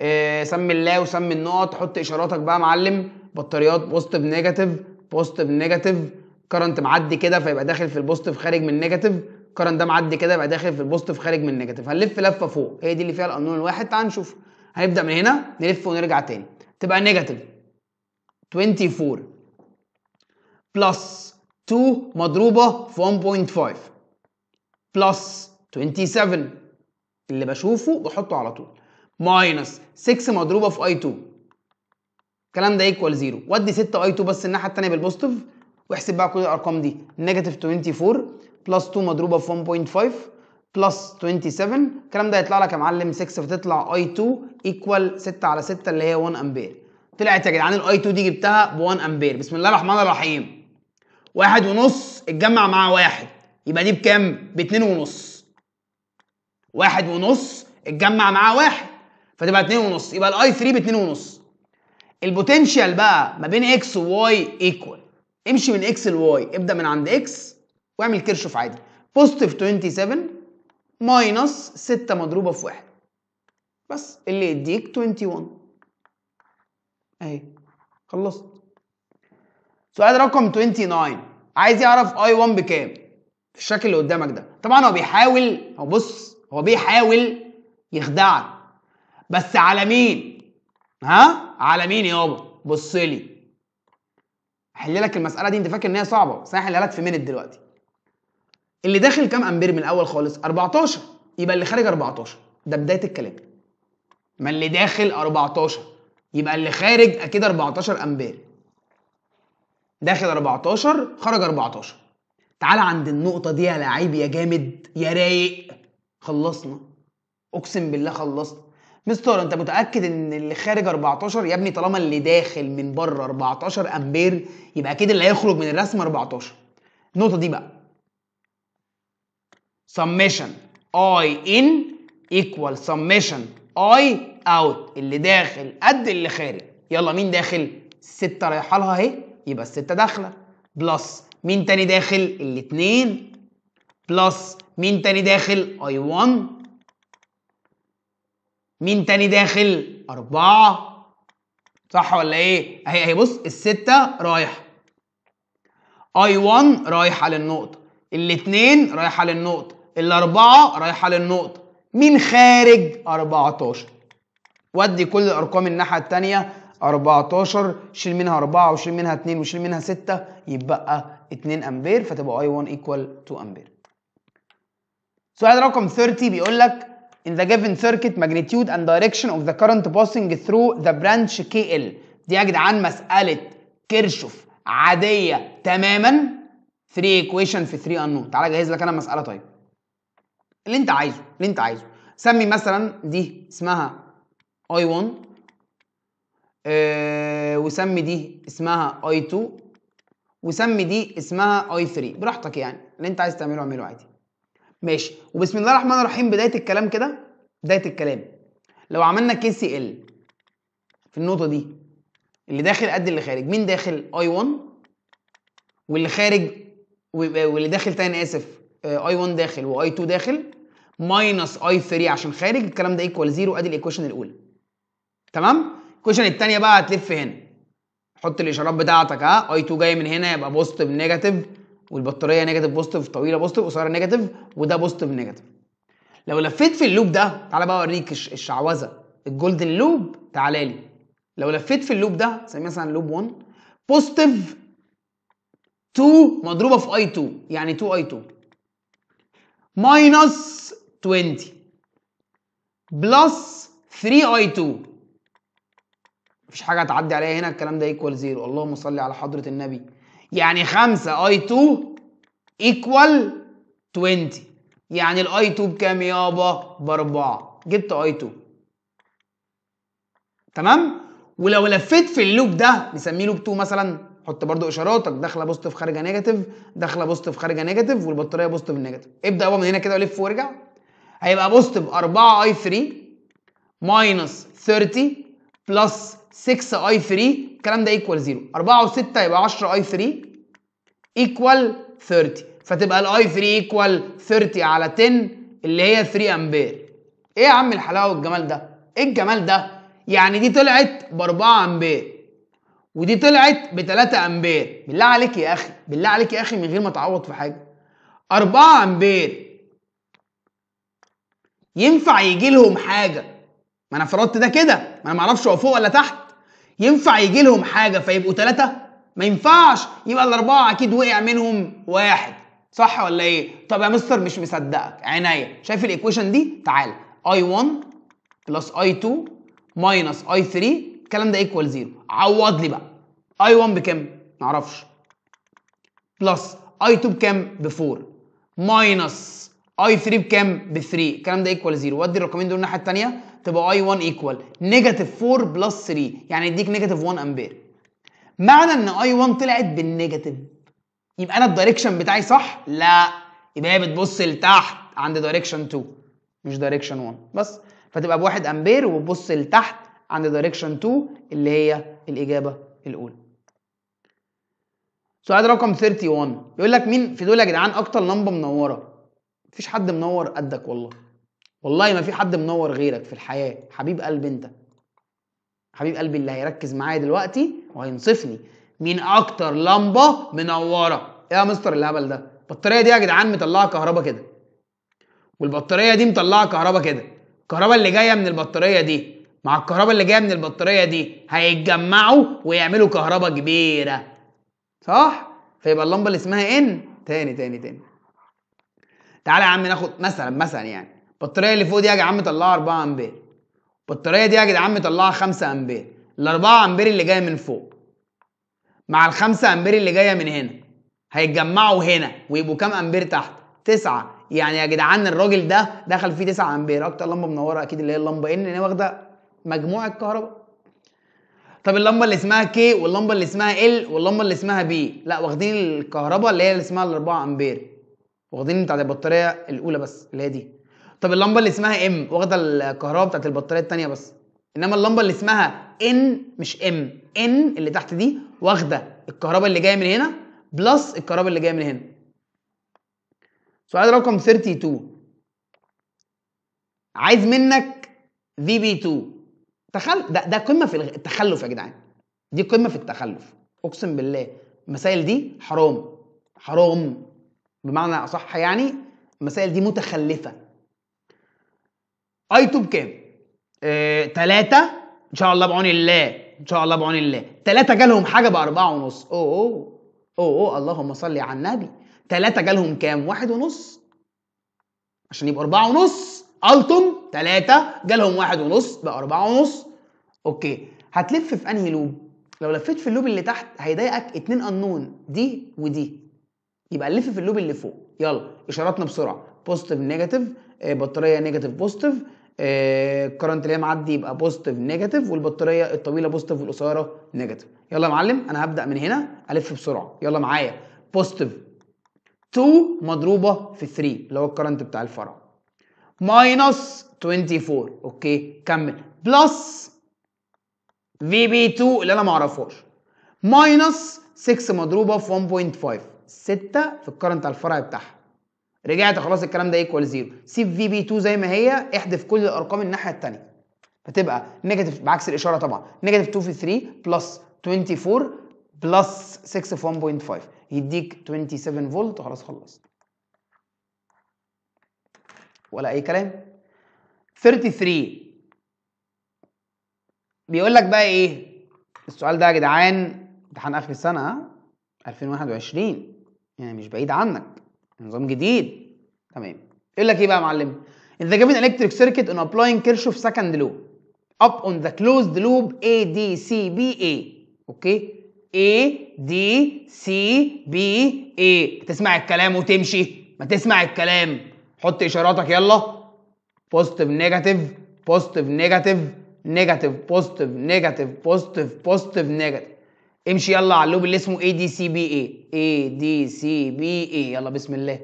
آه سمي الله وسمي النقط حط اشاراتك بقى يا معلم بطاريات بوزيتيف نيجاتيف بوزيتيف نيجاتيف كرنت معدي كده فيبقى داخل في البوزيتيف خارج من النيجاتيف كرنت ده معدي كده يبقى داخل في البوزيتيف خارج من النيجاتيف هنلف لفه فوق هي دي اللي فيها القانون الواحد تعال نشوف هنبدا من هنا نلف ونرجع تاني تبقى نيجاتيف 24 بلس 2 مضروبه في 1.5 بلس 27 اللي بشوفه بحطه على طول ماينس 6 مضروبه في اي 2 الكلام ده ايكوال 0 ودي 6 اي 2 بس الناحيه الثانيه بالبوزيتيف واحسب بقى كل الارقام دي نيجاتيف 24 بلس 2 مضروبه في 1.5 بلس 27 الكلام ده هيطلع لك يا معلم 6 فتطلع اي 2 ايكوال 6 على 6 اللي هي 1 امبير طلعت يا جدعان الاي 2 دي جبتها ب 1 امبير بسم الله الرحمن الرحيم واحد ونص اتجمع مع واحد يبقى دي بكام؟ باتنين ونص واحد ونص اتجمع مع واحد فتبقى اتنين ونص يبقى الاي 3 باتنين ونص البوتنشال بقى ما بين اكس وواي ايكوال امشي من اكس لواي ابدا من عند اكس واعمل كيرشوف عادي بوزيتيف 27 ماينص 6 مضروبه في 1 بس اللي يديك 21 اهي خلصت سؤال رقم 29 عايز يعرف اي 1 بكام في الشكل اللي قدامك ده طبعا هو بيحاول هو بص هو بيحاول يخدعك بس على مين ها على مين يابا بص لي هحل لك المساله دي انت فاكر ان هي صعبه بس انا هحلها لك في منت دلوقتي اللي داخل كام امبير من الاول خالص 14 يبقى اللي خارج 14 ده بدايه الكلام ما اللي داخل 14 يبقى اللي خارج اكيد 14 امبير داخل 14 خرج 14 تعال عند النقطة دي يا لعيب يا جامد يا رايق خلصنا أقسم بالله خلصنا مستر انت متاكد ان اللي خارج 14 يا ابني طالما اللي داخل من بره 14 امبير يبقى اكيد اللي هيخرج من الرسم 14 النقطه دي بقى summation i in equal summation i out اللي داخل قد اللي خارج يلا مين داخل 6 رايحه لها اهي يبقى الستة داخله بلس مين تاني داخل الاتنين بلس مين تاني داخل اي 1 مين تاني داخل أربعة صح ولا إيه؟ أهي أهي بص الستة رايحة أي 1 رايحة للنقطة الاتنين رايحة للنقطة الأربعة رايحة للنقطة مين خارج 14 ودي كل الأرقام الناحية التانية 14 شيل منها 4 وشيل منها 2 وشيل منها 6 يبقى 2 أمبير فتبقى I1 equal 2 أمبير سؤال رقم 30 بيقول لك in the given circuit magnitude and direction of the current passing through the branch KL دي يا جدعان مسألة كيرشوف عادية تماما 3 equation في 3 unknown تعالى اجهز لك انا مسألة طيب اللي انت عايزه اللي انت عايزه سمي مثلا دي اسمها I1 أه وسمي دي اسمها I2 وسمي دي اسمها I3 براحتك يعني اللي انت عايز تعمله اعمله عادي ماشي وبسم الله الرحمن الرحيم بدايه الكلام كده بدايه الكلام لو عملنا كي سي ال في النقطه دي اللي داخل قد اللي خارج مين داخل اي 1 واللي خارج واللي داخل تاني اسف آه، اي 1 داخل واي 2 داخل ماينس اي 3 عشان خارج الكلام ده ايكوال زيرو ادي الايكويشن الاولى تمام الايكويشن الثانيه بقى هتلف هنا حط الاشارات بتاعتك ها اي 2 جاي من هنا يبقى بوزيتيف نيجاتيف والبطاريه نيجاتيف بوزيتيف طويله بوزيتيف قصيره نيجاتيف وده بوزيتيف نيجاتيف لو لفيت في اللوب ده تعالى بقى اوريك الشعوذه الجولدن لوب تعالى لي لو لفيت في اللوب ده زي مثلا لوب 1 بوزيتيف 2 مضروبه في اي 2 يعني 2 اي 2 ماينس 20 بلس 3 اي 2 مفيش حاجه هتعدي عليها هنا الكلام ده ايكوال زيرو اللهم صل على حضره النبي يعني 5 اي 2 ايكوال 20 يعني الاي 2 بكام يابا؟ باربعه جبت اي 2 تمام؟ ولو لفيت في اللوب ده نسميه لوب 2 مثلا حط برضو اشاراتك داخله بوزيتيف خارجه نيجاتيف داخله بوزيتيف خارجه نيجاتيف والبطاريه بوزيتيف نيجاتيف ابدا بقى من هنا كده ولف وارجع هيبقى بوزيتيف 4 اي 3 ماينس 30 بلس 6 اي 3 الكلام ده ايكوال 0 4 و6 يبقى 10 اي 3 ايكوال 30 فتبقى الاي 3 ايكوال 30 على 10 اللي هي 3 امبير ايه يا عم الحلاوه والجمال ده ايه الجمال ده يعني دي طلعت ب 4 امبير ودي طلعت ب 3 امبير بالله عليك يا اخي بالله عليك يا اخي من غير ما تعوض في حاجه 4 امبير ينفع يجي لهم حاجه ما انا فرضت ده كده ما انا ما اعرفش هو فوق ولا تحت ينفع يجي لهم حاجه فيبقوا ثلاثه ما ينفعش يبقى الاربعه اكيد وقع منهم واحد صح ولا ايه طب يا مستر مش مصدقك عينيا شايف الايكويشن دي تعال i 1 بلس i 2 ماينس i 3 الكلام ده ايكوال زيرو عوض لي بقى i 1 بكام معرفش بلس i 2 بكام ب 4 ماينس i 3 بكام ب 3 الكلام ده ايكوال زيرو ودي الرقمين دول الناحيه الثانيه تبقى i 1 ايكوال نيجاتيف 4 بلس 3 يعني يديك نيجاتيف 1 امبير معنى ان i 1 طلعت بالنيجاتيف يبقى انا الدايركشن بتاعي صح لا يبقى هي بتبص لتحت عند دايركشن 2 مش دايركشن 1 بس فتبقى بواحد امبير وبتبص لتحت عند دايركشن 2 اللي هي الاجابه الاولى سؤال رقم 31 يقول لك مين في دول يا جدعان اكتر لمبه منوره مفيش حد منور قدك والله والله ما في حد منور غيرك في الحياه حبيب قلبي انت حبيب قلبي اللي هيركز معايا دلوقتي وهينصفني مين اكتر لمبه منوره ايه يا مستر الهبل ده البطاريه دي يا جدعان مطلعه كهربا كده والبطاريه دي مطلعه كهربا كده الكهرباء اللي جايه من البطاريه دي مع الكهرباء اللي جايه من البطاريه دي هيتجمعوا ويعملوا كهرباء كبيره صح فيبقى اللمبه اللي اسمها ان تاني تاني تاني تعالى يا عم ناخد مثلا مثلا يعني البطاريه اللي فوق دي يا جدعان طلعها 4 امبير البطاريه دي يا جدعان طلعها 5 امبير ال 4 امبير اللي جايه من فوق مع ال 5 امبير اللي جايه من هنا هيتجمعوا هنا ويبقوا كام امبير تحت 9 يعني يا جدعان الراجل ده دخل فيه 9 امبير اكتر لمبه منوره اكيد اللي هي اللمبه ان اللي واخده مجموع الكهرباء طب اللمبه اللي اسمها كي واللمبه اللي اسمها ال واللمبه اللي اسمها بي لا واخدين الكهرباء اللي هي اللي اسمها ال 4 امبير واخدين بتاعت البطاريه الاولى بس اللي هي دي طب اللمبه اللي اسمها ام واخده الكهرباء بتاعت البطاريه الثانيه بس انما اللمبه اللي اسمها ان مش ام ان اللي تحت دي واخده الكهرباء اللي جايه من هنا بلس الكهرباء اللي جايه من هنا سؤال رقم 32 عايز منك في بي 2 تخل ده ده قمه في التخلف يا جدعان دي قمه في التخلف اقسم بالله المسائل دي حرام حرام بمعنى اصح يعني المسائل دي متخلفه ايتوب كام؟ ثلاثة آه، ان شاء الله بعون الله ان شاء الله بعون الله ثلاثة جالهم حاجة بأربعة ونص اوه اوه اوه اللهم صل على النبي ثلاثة جالهم كام؟ واحد ونص عشان يبقى أربعة ونص ألتم ثلاثة جالهم واحد ونص بقى أربعة ونص أوكي هتلف في أنهي لوب؟ لو لفيت في اللوب اللي تحت هيضايقك اتنين أنون دي ودي يبقى لف في اللوب اللي فوق يلا إشاراتنا بسرعة بوزيتيف نيجاتيف آه، بطارية نيجاتيف بوزيتيف الكرنت آه، اللي هي معدي يبقى بوزيتيف نيجاتيف والبطاريه الطويله بوزيتيف والقصيره نيجاتيف يلا يا معلم انا هبدا من هنا الف بسرعه يلا معايا بوزيتيف 2 مضروبه في 3 اللي هو الكرنت بتاع الفرع ماينس 24 اوكي كمل بلس في بي 2 اللي انا ما اعرفهاش ماينس 6 مضروبه في 1.5 6 في الكرنت على الفرع بتاعها رجعت خلاص الكلام ده ايكوال زيرو سيب في بي 2 زي ما هي احذف كل الارقام الناحيه الثانيه فتبقى نيجاتيف بعكس الاشاره طبعا نيجاتيف 2 في 3 بلس 24 بلس 6 في 1.5 يديك 27 فولت خلاص خلصت ولا اي كلام 33 بيقول لك بقى ايه السؤال ده يا جدعان امتحان اخر السنه 2021 يعني مش بعيد عنك نظام جديد تمام يقول لك ايه بقى يا معلم in the الكتريك سيركت ان ابلاين applying Kirchhoff's سكند لوب اب اون ذا كلوزد لوب اي دي سي بي اي اوكي اي دي سي بي اي تسمع الكلام وتمشي ما تسمع الكلام حط اشاراتك يلا بوزيتيف نيجاتيف بوزيتيف نيجاتيف نيجاتيف بوزيتيف نيجاتيف بوزيتيف بوزيتيف نيجاتيف امشي يلا على اللوب اللي اسمه اي دي سي بي اي اي دي سي بي اي يلا بسم الله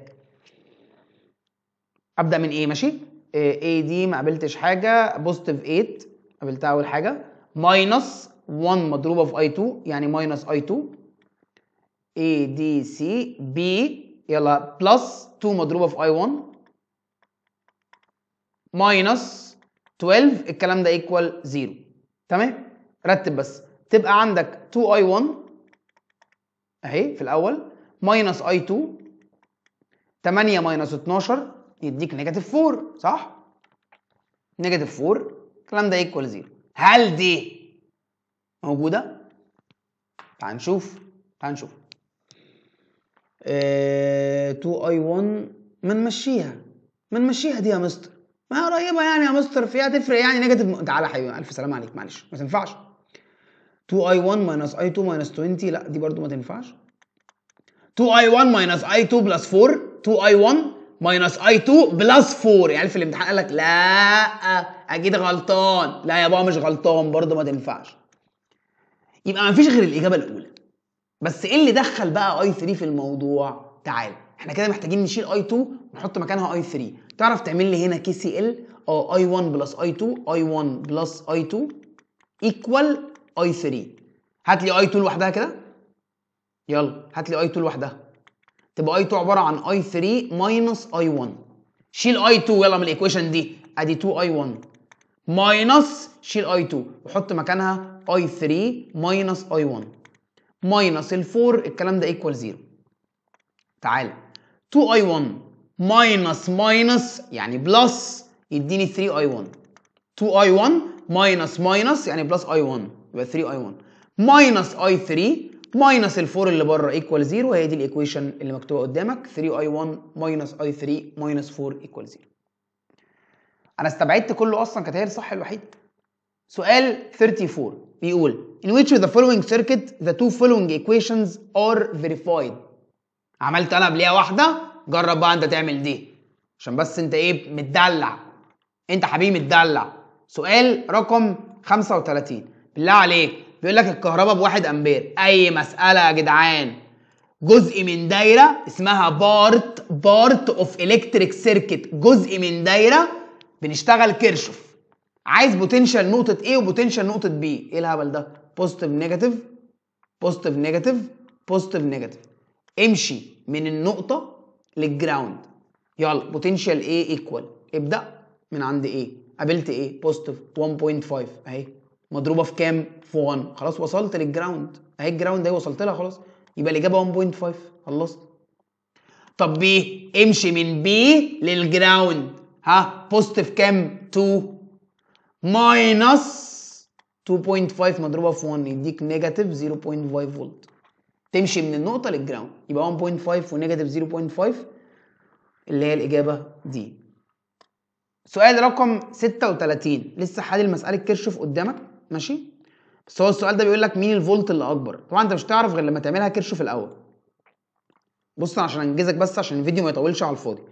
ابدا من ايه ماشي اي دي ما قابلتش حاجه بوزيتيف 8 قابلتها اول حاجه ماينس 1 مضروبه في اي 2 يعني ماينس اي 2 اي دي سي بي يلا بلس 2 مضروبه في اي 1 ماينس 12 الكلام ده ايكوال 0 تمام رتب بس تبقى عندك 2i1 اهي في الاول ماينس i2 8 ماينس 12 يديك نيجاتيف 4 صح؟ نيجاتيف 4 الكلام ده ايكوال 0 هل دي موجوده؟ تعال نشوف تعال نشوف اه 2i1 منمشيها منمشيها دي يا مستر ما قريبه يعني يا مستر فيها تفرق يعني نيجاتيف تعالى يا حبيبي الف سلام عليك معلش ما تنفعش 2i1 minus i2 minus 20 لا دي برضو ما تنفعش 2i1 minus i2 plus 4 2i1 minus i2 plus 4 يعني في الامتحان قال لك لا اكيد غلطان لا يا بابا مش غلطان برضو ما تنفعش يبقى ما فيش غير الاجابه الاولى بس ايه اللي دخل بقى i 3 في الموضوع تعال احنا كده محتاجين نشيل i 2 ونحط مكانها i 3 تعرف تعمل لي هنا كي سي ال اه i 1 plus i 2 i 1 plus i 2 ايكوال اي 3 هات لي اي 2 لوحدها كده يلا هات لي اي 2 لوحدها تبقى اي 2 عباره عن اي 3 ماينس اي 1 شيل اي 2 يلا من الايكويشن دي ادي 2 اي 1 ماينس شيل اي 2 وحط مكانها اي 3 ماينس اي 1 ماينس ال 4 الكلام ده ايكوال 0 تعال 2 اي 1 ماينس ماينس يعني بلس يديني 3 اي 1 2 اي 1 ماينس ماينس يعني بلس اي 1 يبقى 3 i 1 ماينس i 3 ماينس ال 4 اللي بره ايكوال 0 هي دي الايكويشن اللي مكتوبه قدامك 3 i 1 ماينس i 3 ماينس 4 ايكوال 0 انا استبعدت كله اصلا كانت هي الصح الوحيد سؤال 34 بيقول in which of the following circuit the two following equations are verified عملت انا بليها واحده جرب بقى انت تعمل دي عشان بس انت ايه متدلع انت حبيبي متدلع سؤال رقم 35 بالله عليك بيقول لك الكهرباء بواحد امبير اي مساله يا جدعان جزء من دايره اسمها بارت بارت اوف الكتريك سيركت جزء من دايره بنشتغل كيرشوف عايز بوتنشال نقطه A وبوتنشال نقطه B ايه الهبل ده بوزيتيف نيجاتيف بوزيتيف نيجاتيف بوزيتيف نيجاتيف امشي من النقطه للجراوند يلا بوتنشال A ايكوال ابدا من عند A قابلت A بوزيتيف 1.5 اهي مضروبه في كام في 1 خلاص وصلت للجراوند اهي الجراوند اهي وصلت لها خلاص يبقى الاجابه 1.5 خلصت طب بي امشي من بي للجراوند ها بوزيتيف كام 2 ماينس 2.5 مضروبه في 1 يديك نيجاتيف 0.5 فولت تمشي من النقطه للجراوند يبقى 1.5 ونيجاتيف 0.5 اللي هي الاجابه دي سؤال رقم 36 لسه حل المساله كيرشوف قدامك ماشي بس هو السؤال ده بيقول لك مين الفولت اللي اكبر طبعا انت مش هتعرف غير لما تعملها في الاول بص عشان انجزك بس عشان الفيديو ما يطولش على الفاضي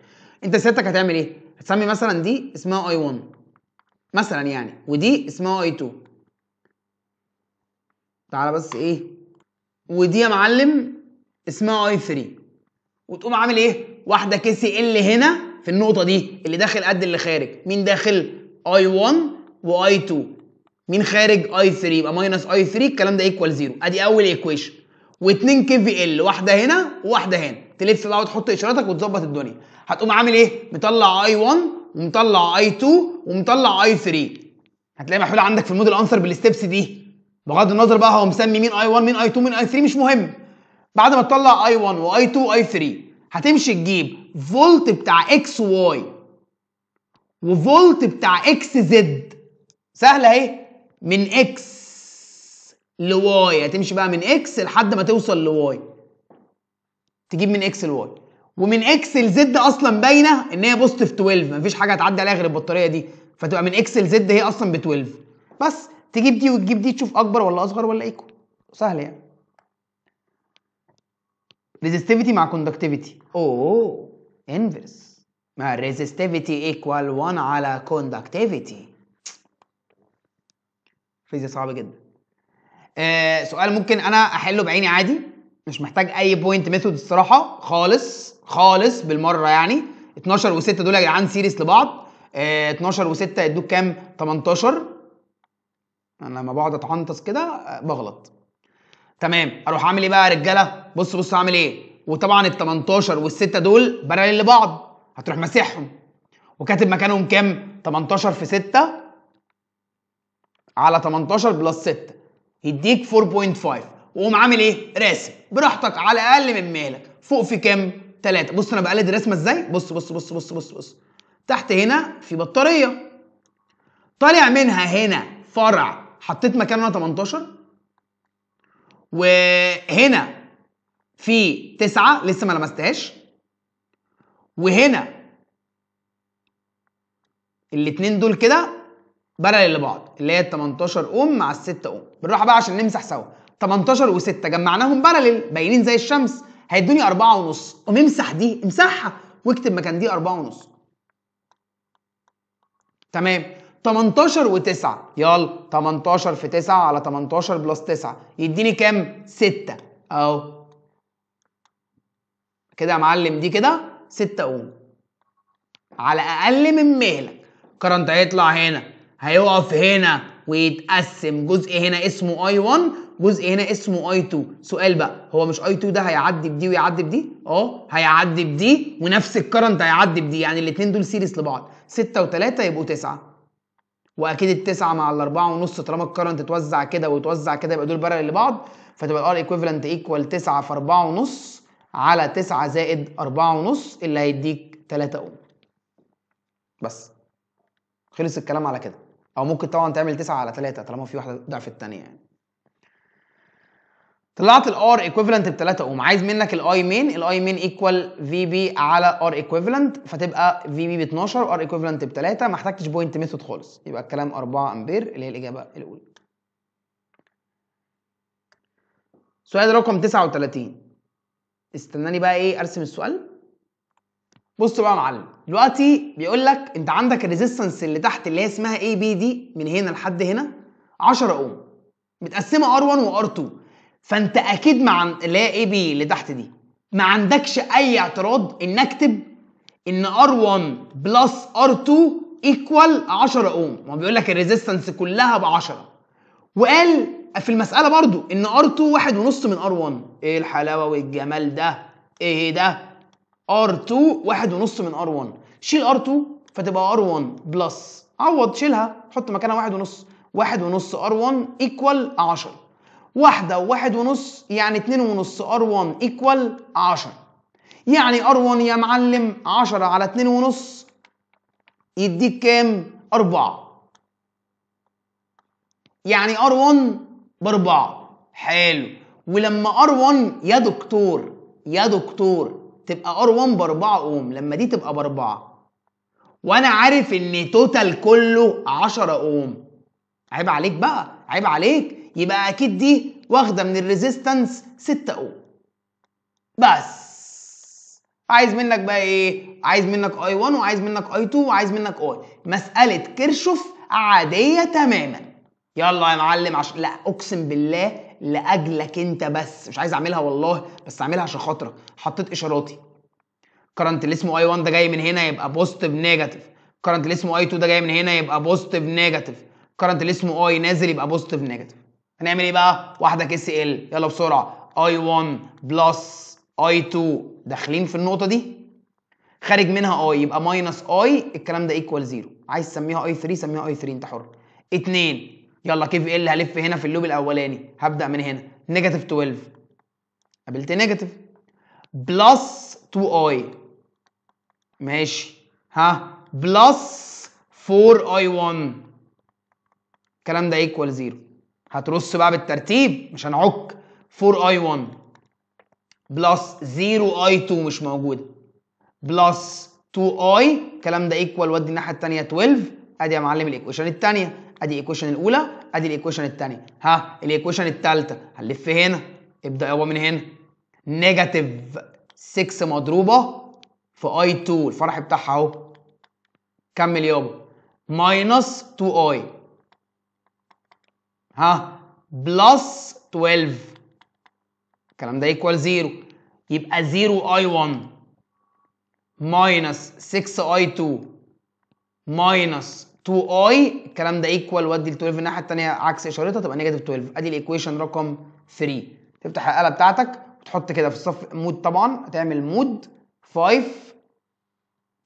انت سيادتك هتعمل ايه هتسمي مثلا دي اسمها اي 1 مثلا يعني ودي اسمها اي 2 تعالى بس ايه ودي يا معلم اسمها اي 3 وتقوم عامل ايه واحده كي سي ال هنا في النقطه دي اللي داخل قد اللي خارج مين داخل اي 1 واي 2 مين خارج اي 3 يبقى ماينس اي 3 الكلام ده ايكوال 0 ادي اول ايكويشن و2 كي في ال واحده هنا وواحده هنا تلف بقى وتحط اشاراتك وتظبط الدنيا هتقوم عامل ايه مطلع اي 1 ومطلع اي 2 ومطلع اي 3 هتلاقي محلوله عندك في الموديل انسر بالستبس دي بغض النظر بقى هو مسمي مين اي 1 مين اي 2 مين اي 3 مش مهم بعد ما تطلع اي 1 واي 2 واي 3 هتمشي تجيب فولت بتاع اكس واي وفولت بتاع اكس زد سهله اهي من اكس لواي هتمشي يعني بقى من اكس لحد ما توصل لواي تجيب من اكس لواي ومن اكس لزد اصلا باينه ان هي بوزيتيف 12 مفيش حاجه هتعدي عليها غير البطاريه دي فتبقى من اكس لزد هي اصلا ب 12 بس تجيب دي وتجيب دي تشوف اكبر ولا اصغر ولا ايكو سهل يعني ريزستيفيتي مع كوندكتيفيتي اوه انفرس مع ريزستيفيتي ايكوال 1 على كوندكتيفيتي فيزياء صعبه جدا آه سؤال ممكن انا احله بعيني عادي مش محتاج اي بوينت ميثود الصراحه خالص خالص بالمره يعني 12 و6 دول يا جدعان سيريس لبعض آه 12 و6 يدوك كام 18 انا لما بقعد اتعنطس كده آه، بغلط تمام اروح اعمل ايه بقى يا رجاله بص بص اعمل ايه وطبعا ال 18 والسته دول باراليل لبعض هتروح ماسحهم وكاتب مكانهم كام 18 في 6 على 18 بلس 6 يديك 4.5 وقوم عامل ايه؟ راسم براحتك على اقل من مهلك فوق في كام؟ 3 بص انا بقلد الرسمه ازاي؟ بص بص بص بص بص بص تحت هنا في بطاريه طالع منها هنا فرع حطيت مكانه 18 وهنا في 9 لسه ما لمستهاش وهنا الاتنين دول كده بلل لبعض اللي هي ال 18 اوم مع ال 6 اوم بالراحه بقى عشان نمسح سوا 18 و6 جمعناهم بارلل باينين زي الشمس هيدوني 4 ونص قوم امسح دي امسحها واكتب مكان دي 4 ونص تمام 18 و9 يلا 18 في 9 على 18 بلس 9 يديني كام 6 اهو كده يا معلم دي كده 6 اوم على اقل من مهلك كرنت هيطلع هنا هيقف هنا ويتقسم جزء هنا اسمه اي 1 جزء هنا اسمه اي 2 سؤال بقى هو مش اي 2 ده هيعدي بدي ويعدي بدي اه هيعدي بدي ونفس الكرنت هيعدي بدي يعني الاثنين دول سيريس لبعض 6 و3 يبقوا 9 واكيد التسعة مع الاربعة ونص طالما الكرنت اتوزع كده وتوزع كده يبقى دول بارل لبعض فتبقى الار ايكويفالنت ايكوال 9 في 4 ونص على 9 زائد 4 ونص اللي هيديك 3 اوم بس خلص الكلام على كده او ممكن طبعا تعمل 9 على 3 طالما في واحده ضعف الثانيه يعني طلعت الار ايكويفالنت ب 3 اوم عايز منك الاي مين الاي مين ايكوال في بي على ار ايكويفالنت فتبقى في بي ب 12 R ايكويفالنت ب 3 ما احتاجتش بوينت ميثود خالص يبقى الكلام 4 امبير اللي هي الاجابه الاولى سؤال رقم 39 استناني بقى ايه ارسم السؤال بص بقى يا معلم دلوقتي بيقول لك انت عندك الريزيستنس اللي تحت اللي هي اسمها اي بي دي من هنا لحد هنا 10 اوم متقسمه ار1 وار2 فانت اكيد مع اللي هي اي بي اللي تحت دي ما عندكش اي اعتراض ان اكتب ان ار1 بلس ار2 ايكوال 10 اوم ما بيقول لك الريزيستنس كلها ب 10 وقال في المساله برضو ان ار2 واحد ونص من ار1 ايه الحلاوه والجمال ده ايه ده ار 2 واحد ونص من ار 1 شيل ار 2 فتبقي ار R1 بلس عوض شيلها حط مكانها واحد ونص واحد ونص ار 1 ايكوال 10 واحدة وواحد ونص يعني اتنين ونص ار 1 ايكوال 10 يعني ار 1 يا معلم 10 على اتنين ونص يديك كام؟ أربعة يعني ار 1 بأربعة حلو ولما ار 1 يا دكتور يا دكتور تبقى ار 1 ب 4 اوم لما دي تبقى ب 4 وانا عارف ان توتال كله 10 اوم عيب عليك بقى عيب عليك يبقى اكيد دي واخده من الريزيستنس 6 اوم بس عايز منك بقى ايه عايز منك اي 1 وعايز منك اي 2 وعايز منك اي مساله كيرشوف عاديه تماما يلا يا معلم عشان لا اقسم بالله لاجلك انت بس مش عايز اعملها والله بس اعملها عشان خاطرك حطيت اشاراتي كرنت اللي اسمه اي 1 ده جاي من هنا يبقى بوزيتيف نيجاتيف كرنت اللي اسمه اي 2 ده جاي من هنا يبقى بوزيتيف نيجاتيف كرنت اللي اسمه اي نازل يبقى بوزيتيف نيجاتيف هنعمل ايه بقى واحده كيس ال يلا بسرعه اي 1 بلس اي 2 داخلين في النقطه دي خارج منها اي يبقى ماينس اي الكلام ده ايكوال زيرو عايز تسميها اي 3 سميها اي 3 انت حر 2 يلا كيف إيه ال هلف هنا في اللوب الاولاني هبدا من هنا نيجاتيف 12 قابلت نيجاتيف بلس 2 i ماشي ها بلس 4 i 1 الكلام ده ايكوال 0 هترص بقى بالترتيب مش هنعك 4 i 1 بلس 0 i 2 مش موجوده بلس 2 i الكلام ده ايكوال ودي الناحيه الثانيه 12 ادي يا معلم الايكويشن الثانيه ادي الايكويشن الاولى ادي الايكويشن الثانيه ها الايكويشن الثالثه هنلف هنا ابدا يابا من هنا نيجاتيف 6 مضروبه في اي 2 الفرح بتاعها اهو كمل يابا ماينس 2 اي ها بلس 12 الكلام ده ايكوال 0 يبقى 0 اي 1 ماينس 6 اي 2 ماينس 2 i الكلام ده ايكوال ودي ال 12 الناحيه الثانيه عكس اشارتها تبقى نيجاتيف 12 ادي الايكويشن رقم 3 تفتح الاله بتاعتك وتحط كده في الصف مود طبعا هتعمل مود 5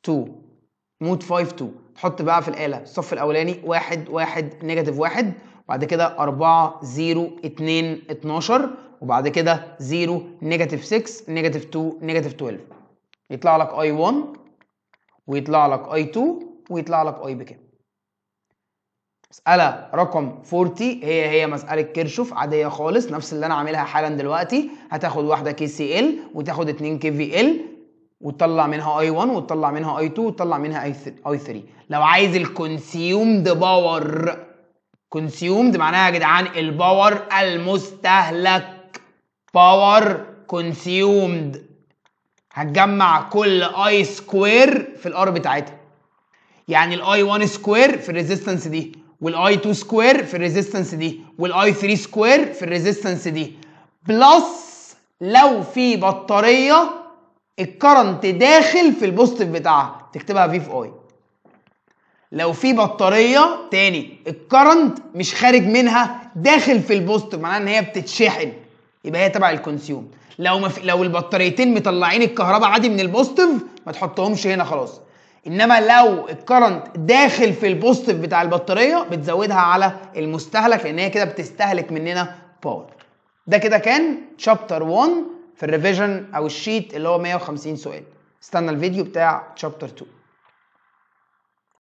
2 مود 5 2 تحط بقى في الاله الصف الاولاني 1 1 نيجاتيف 1 وبعد كده 4 0 2 12 وبعد كده 0 نيجاتيف 6 نيجاتيف 2 نيجاتيف 12 يطلع لك اي 1 ويطلع لك اي 2 ويطلع لك اي بكام مسألة رقم 40 هي هي مسألة كيرشوف عادية خالص نفس اللي أنا عاملها حالا دلوقتي هتاخد واحدة كي سي ال وتاخد اتنين كي في ال وتطلع منها اي 1 وتطلع منها اي 2 وتطلع منها اي 3 لو عايز الكونسيومد باور كونسيومد معناها يا جدعان الباور المستهلك باور كونسيومد هتجمع كل اي سكوير في الار بتاعتها يعني الاي 1 سكوير في الريزيستنس دي والاي 2 سكوير في الريزيستنس دي والاي 3 سكوير في الريزيستنس دي بلس لو في بطاريه الكرنت داخل في البوستيف بتاعها تكتبها في في اي لو في بطاريه تاني الكرنت مش خارج منها داخل في البوستيف معناها ان هي بتتشحن يبقى هي تبع الكونسيوم لو لو البطاريتين مطلعين الكهرباء عادي من البوستيف ما تحطهمش هنا خلاص انما لو الكرنت داخل في البوستيف بتاع البطاريه بتزودها على المستهلك لان هي كده بتستهلك مننا باور ده كده كان شابتر 1 في الريفيجن او الشيت اللي هو 150 سؤال استنى الفيديو بتاع شابتر 2